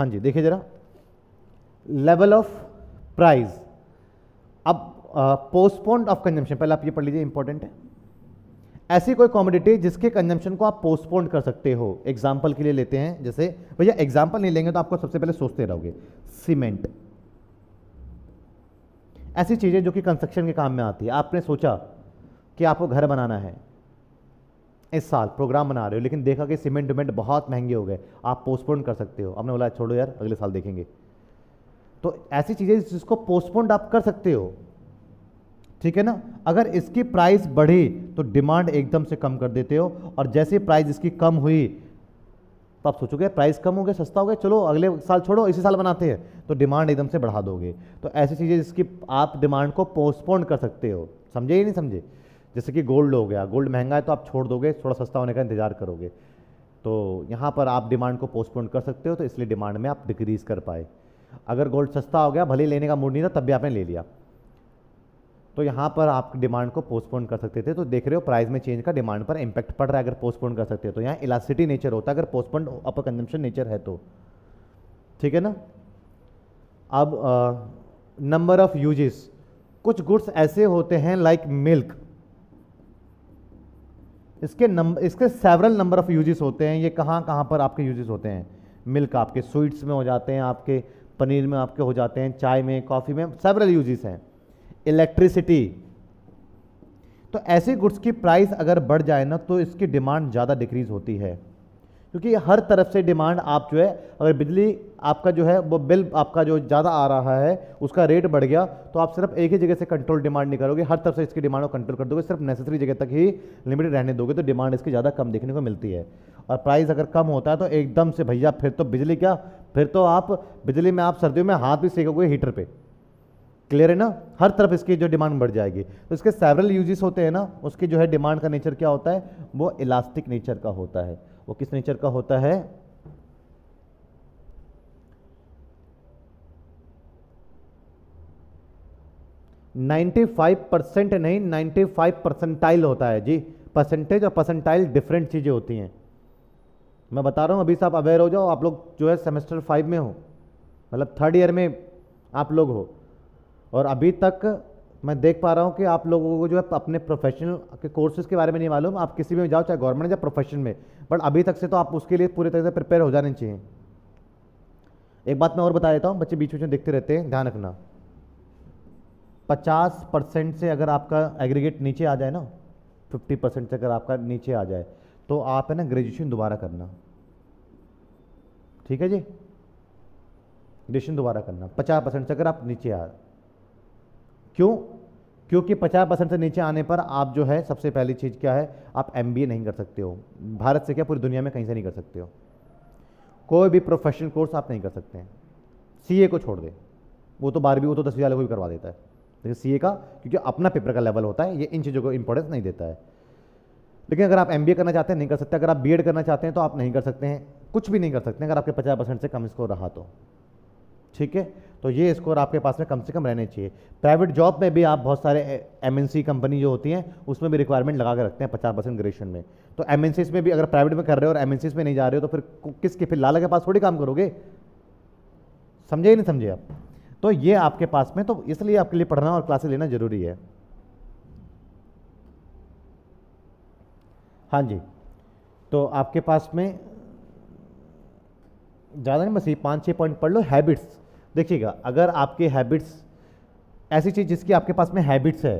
हाँ जी देखिए ज़रा लेवल ऑफ प्राइस अब पोस्टपोन्ड ऑफ कंजम्पशन पहले आप ये पढ़ लीजिए इंपॉर्टेंट है ऐसी कोई कॉमोडिटी जिसके कंजम्पशन को आप पोस्टपोन कर सकते हो एग्जाम्पल के लिए लेते हैं जैसे भैया एग्जाम्पल नहीं लेंगे तो आपको सबसे पहले सोचते रहोगे सीमेंट ऐसी चीज़ें जो कि कंस्ट्रक्शन के काम में आती है आपने सोचा कि आपको घर बनाना है इस साल प्रोग्राम बना रहे हो लेकिन देखा कि सीमेंट उमेंट बहुत महंगे हो गए आप पोस्टपोन कर सकते हो आपने बोला छोड़ो यार अगले साल देखेंगे तो ऐसी चीज़ें जिसको पोस्टपोन आप कर सकते हो ठीक है ना अगर इसकी प्राइस बढ़ी तो डिमांड एकदम से कम कर देते हो और जैसे प्राइस इसकी कम हुई तो आप सोचोगे प्राइस कम हो गया सस्ता हो गया चलो अगले साल छोड़ो इसी साल बनाते हैं तो डिमांड एकदम से बढ़ा दोगे तो ऐसी चीज़ें जिसकी आप डिमांड को पोस्टपोन कर सकते हो समझे या नहीं समझे जैसे कि गोल्ड हो गया गोल्ड महंगा है तो आप छोड़ दोगे थोड़ा सस्ता होने का इंतज़ार करोगे तो यहाँ पर आप डिमांड को पोस्टपोन कर सकते हो तो इसलिए डिमांड में आप डिक्रीज़ कर पाए अगर गोल्ड सस्ता हो गया भले लेने का मूड नहीं था तब भी आपने ले लिया तो यहाँ पर आप डिमांड को पोस्टपोन कर सकते थे तो देख रहे हो प्राइस में चेंज का डिमांड पर इम्पैक्ट पड़ रहा है अगर पोस्टपोन कर सकते हो तो यहाँ इलास्टिटी नेचर होता है अगर पोस्टपोन अपर कंजम्पशन नेचर है तो ठीक है ना अब नंबर ऑफ यूजेस कुछ गुड्स ऐसे होते हैं लाइक like मिल्क इसके नंबर इसके सेवरल नंबर ऑफ़ यूजेस होते हैं ये कहाँ कहाँ पर आपके यूजेस होते हैं मिल्क आपके स्वीट्स में हो जाते हैं आपके पनीर में आपके हो जाते हैं चाय में कॉफ़ी में सेवरल यूजेस हैं इलेक्ट्रिसिटी तो ऐसे गुड्स की प्राइस अगर बढ़ जाए ना तो इसकी डिमांड ज़्यादा डिक्रीज़ होती है क्योंकि हर तरफ से डिमांड आप जो है अगर बिजली आपका जो है वो बिल आपका जो ज़्यादा आ रहा है उसका रेट बढ़ गया तो आप सिर्फ एक ही जगह से कंट्रोल डिमांड नहीं करोगे हर तरफ से इसकी डिमांड को कंट्रोल कर दोगे सिर्फ नेसेसरी जगह तक ही लिमिटेड रहने दोगे तो डिमांड इसकी ज़्यादा कम देखने को मिलती है और प्राइस अगर कम होता है तो एकदम से भैया फिर तो बिजली क्या फिर तो आप बिजली में आप सर्दियों में हाथ भी सेकोगे हीटर पर क्लियर है ना हर तरफ इसकी जो डिमांड बढ़ जाएगी तो इसके सेवरल यूजेस होते हैं ना उसकी जो है डिमांड का नेचर क्या होता है वो इलास्टिक नेचर का होता है वो किस नेचर का होता है नाइन्टी फाइव परसेंट नहीं नाइन्टी फाइव परसेंटाइल होता है जी परसेंटेज और परसेंटाइल डिफरेंट चीज़ें होती हैं मैं बता रहा हूँ अभी से आप अवेयर हो जाओ आप लोग जो है सेमेस्टर फाइव में हो मतलब थर्ड ईयर में आप लोग हो और अभी तक मैं देख पा रहा हूँ कि आप लोगों को जो है अपने प्रोफेशनल के कोर्सेज के बारे में नहीं मालूम आप किसी में जाओ चाहे गवर्नमेंट या प्रोफेशन में बट अभी तक से तो आप उसके लिए पूरी तरह से प्रिपेयर हो जाने चाहिए एक बात मैं और बता देता हूँ बच्चे बीच बीच में देखते रहते हैं ध्यान रखना पचास परसेंट से अगर आपका एग्रीगेट नीचे आ जाए ना फिफ्टी परसेंट से अगर आपका नीचे आ जाए तो आप है ना ग्रेजुएशन दोबारा करना ठीक है जी ग्रेजुएशन दोबारा करना पचास परसेंट से अगर आप नीचे आ क्यों क्योंकि 50 परसेंट से नीचे आने पर आप जो है सबसे पहली चीज़ क्या है आप एम नहीं कर सकते हो भारत से क्या पूरी दुनिया में कहीं से नहीं कर सकते हो कोई भी प्रोफेशनल कोर्स आप नहीं कर सकते हैं सी को छोड़ दें वो तो बारहवीं वो तो दसवीं वाले को भी करवा देता है लेकिन सी का क्योंकि अपना पेपर का लेवल होता है ये इन चीज़ों को इंपॉर्टेंस नहीं देता है लेकिन अगर आप एम करना चाहते हैं नहीं कर सकते अगर आप बी करना चाहते हैं तो आप नहीं कर सकते हैं कुछ भी नहीं कर सकते अगर आपके पचास परसेंट से कम स्कोर रहा तो ठीक है तो ये स्कोर आपके पास में कम से कम रहने चाहिए प्राइवेट जॉब में भी आप बहुत सारे एम कंपनी जो होती हैं उसमें भी रिक्वायरमेंट लगा के रखते हैं पचास परसेंट ग्रेजुएशन में तो एम में भी अगर प्राइवेट में कर रहे हो और एम में नहीं जा रहे हो तो फिर किसके फिर लाला के पास थोड़ी काम करोगे समझे ही नहीं समझे आप तो ये आपके पास में तो इसलिए आपके लिए पढ़ना और क्लासेस लेना जरूरी है हाँ जी तो आपके पास में ज़्यादा नहीं बस ये पाँच छः पॉइंट पढ़ लो हैबिट्स देखिएगा अगर आपके हैबिट्स ऐसी चीज़ जिसकी आपके पास में हैबिट्स है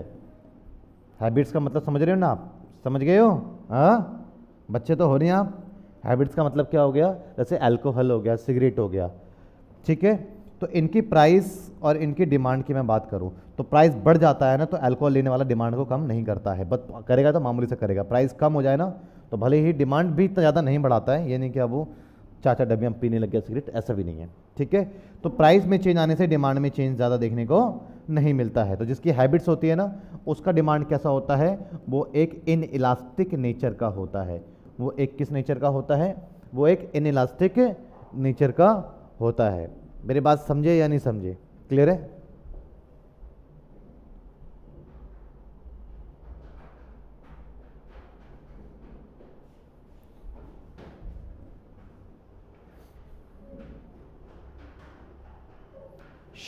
हैबिट्स का मतलब समझ रहे हो ना आप समझ गए हो हाँ बच्चे तो हो रहे हैं आप हैबिट्स का मतलब क्या हो गया जैसे अल्कोहल हो गया सिगरेट हो गया ठीक है तो इनकी प्राइस और इनकी डिमांड की मैं बात करूं तो प्राइस बढ़ जाता है ना तो अल्कोहल लेने वाला डिमांड को कम नहीं करता है बट करेगा तो मामूली से करेगा प्राइस कम हो जाए ना तो भले ही डिमांड भी इतना ज़्यादा नहीं बढ़ाता है ये नहीं कि अब वो चार चार डब्बे हम पीने लग गया सिगरेट ऐसा भी नहीं है ठीक है तो प्राइस में चेंज आने से डिमांड में चेंज ज़्यादा देखने को नहीं मिलता है तो जिसकी हैबिट्स होती है ना उसका डिमांड कैसा होता है वो एक इन इलास्टिक नेचर का होता है वो एक किस नेचर का होता है वो एक इन इलास्टिक नेचर का होता है मेरी बात समझे या नहीं समझे क्लियर है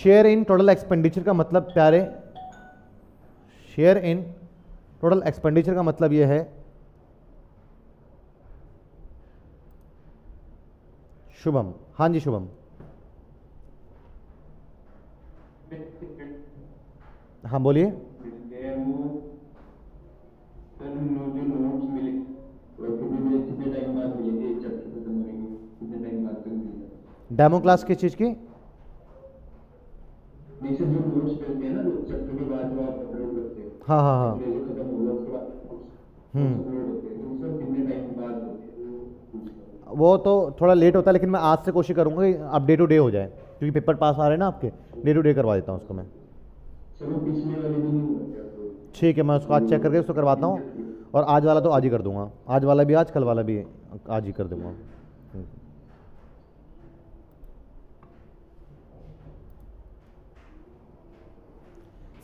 शेयर इन टोटल एक्सपेंडिचर का मतलब प्यारे शेयर इन टोटल एक्सपेंडिचर का मतलब यह है शुभम हाँ जी शुभम हाँ बोलिए डेमो क्लास किस चीज़ की जो हैं ना जो के बाद जो आप अपलोड करते हाँ हाँ हाँ खत्म हो गया उसके बाद हम्म। वो तो थोड़ा लेट होता है लेकिन मैं आज से कोशिश करूंगा कि आप डे टू डे हो जाए क्योंकि पेपर पास आ रहे हैं ना आपके डे टू डे करवा देता हूँ उसको मैं तो ठीक है मैं उसको आज चेक करके उसको करवाता हूँ और आज वाला तो आज ही कर दूंगा आज वाला भी आज कल वाला भी आज ही कर दूंगा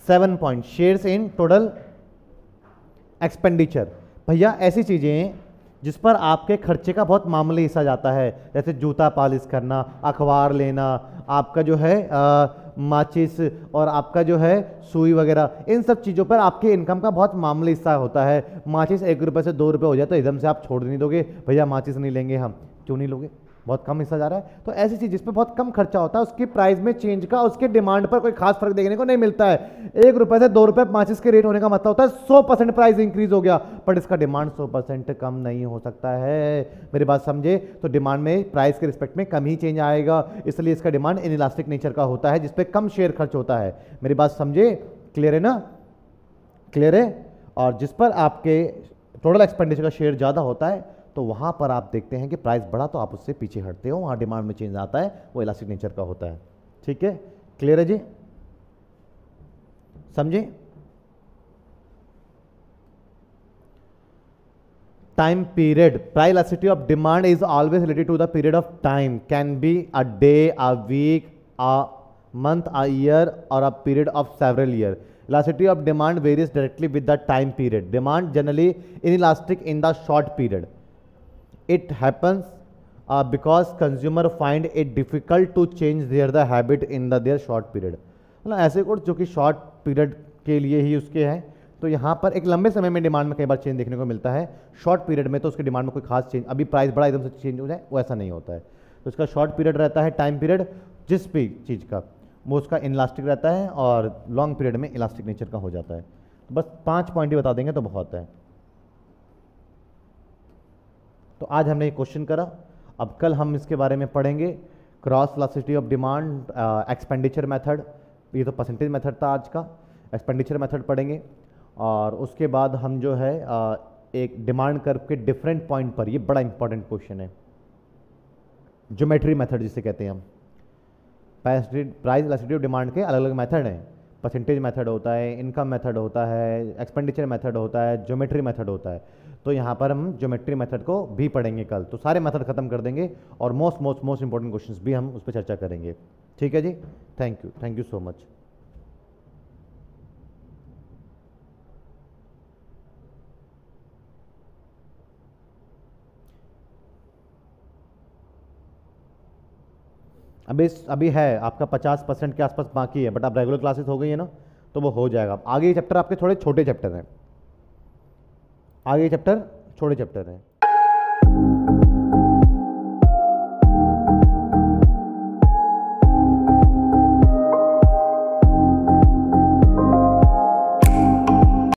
seven point shares in total expenditure भैया ऐसी चीज़ें जिस पर आपके खर्चे का बहुत मामूली हिस्सा जाता है जैसे जूता पॉलिश करना अखबार लेना आपका जो है आ, माचिस और आपका जो है सुई वगैरह इन सब चीज़ों पर आपके इनकम का बहुत मामूली हिस्सा होता है माचिस एक रुपये से दो रुपये हो जाए तो एकदम से आप छोड़ नहीं दोगे भैया माचिस नहीं लेंगे हम क्यों नहीं लोगे बहुत कम हिस्सा जा रहा है तो ऐसी चीज़ जिसमें बहुत कम खर्चा होता है उसकी प्राइस में चेंज का उसके डिमांड पर कोई खास फर्क देखने को नहीं मिलता है एक रुपए से दो रुपए पाँच के रेट होने का मतलब होता है सौ परसेंट प्राइस इंक्रीज हो गया पर इसका डिमांड सौ परसेंट कम नहीं हो सकता है मेरी बात समझे तो डिमांड में प्राइस के रिस्पेक्ट में कम ही चेंज आएगा इसलिए इसका डिमांड इन इलास्टिक नेचर का होता है जिसपे कम शेयर खर्च होता है मेरी बात समझे क्लियर है ना क्लियर है और जिस पर आपके टोटल एक्सपेंडिचर का शेयर ज़्यादा होता है तो वहां पर आप देखते हैं कि प्राइस बढ़ा तो आप उससे पीछे हटते हो वहां डिमांड में चेंज आता है वो इलास्टिक नेचर का होता है ठीक है क्लियर है जी समझे time period price elasticity of demand is always related to the period of time can be a day a week a month a year और a period of several year elasticity of demand varies directly with the time period demand generally inelastic in the short period it happens because consumer find it difficult to change their the habit in the their short period मतलब है ना ऐसे code जो कि short period के लिए ही उसके हैं तो यहाँ पर एक लंबे समय में डिमांड में कई बार चेंज देखने को मिलता है शॉर्ट पीरियड में तो उसके डिमांड में कोई खास चेंज अभी प्राइस बड़ा एकदम से चेंज हो जाए वो ऐसा नहीं होता है तो उसका शॉर्ट पीरियड रहता है टाइम पीरियड जिस भी चीज़ का वो उसका इलास्टिक रहता है और लॉन्ग पीरियड में इलास्टिक नेचर का हो जाता है तो बस पाँच पॉइंट ही बता देंगे तो बहुत है तो आज हमने ये क्वेश्चन करा अब कल हम इसके बारे में पढ़ेंगे क्रॉस क्लासिटी ऑफ डिमांड एक्सपेंडिचर मेथड ये तो परसेंटेज मेथड था आज का एक्सपेंडिचर मेथड पढ़ेंगे और उसके बाद हम जो है आ, uh, एक डिमांड कर्व के डिफरेंट पॉइंट पर ये बड़ा इंपॉर्टेंट क्वेश्चन है ज्योमेट्री मेथड जिसे कहते हैं हम प्राइस लासिटी ऑफ डिमांड के अलग अलग मेथड हैं परसेंटेज मेथड होता है इनकम मेथड होता है एक्सपेंडिचर मेथड होता है ज्योमेट्री मेथड होता है तो यहाँ पर हम ज्योमेट्री मेथड को भी पढ़ेंगे कल तो सारे मेथड खत्म कर देंगे और most most most important questions भी हम उस पर चर्चा करेंगे ठीक है जी thank you thank you so much अभी अभी है आपका पचास परसेंट के आसपास बाकी है बट आप रेगुलर क्लासेस हो गई है ना तो वो हो जाएगा आगे चैप्टर आपके थोड़े छोटे चैप्टर हैं आगे चैप्टर छोटे चैप्टर हैं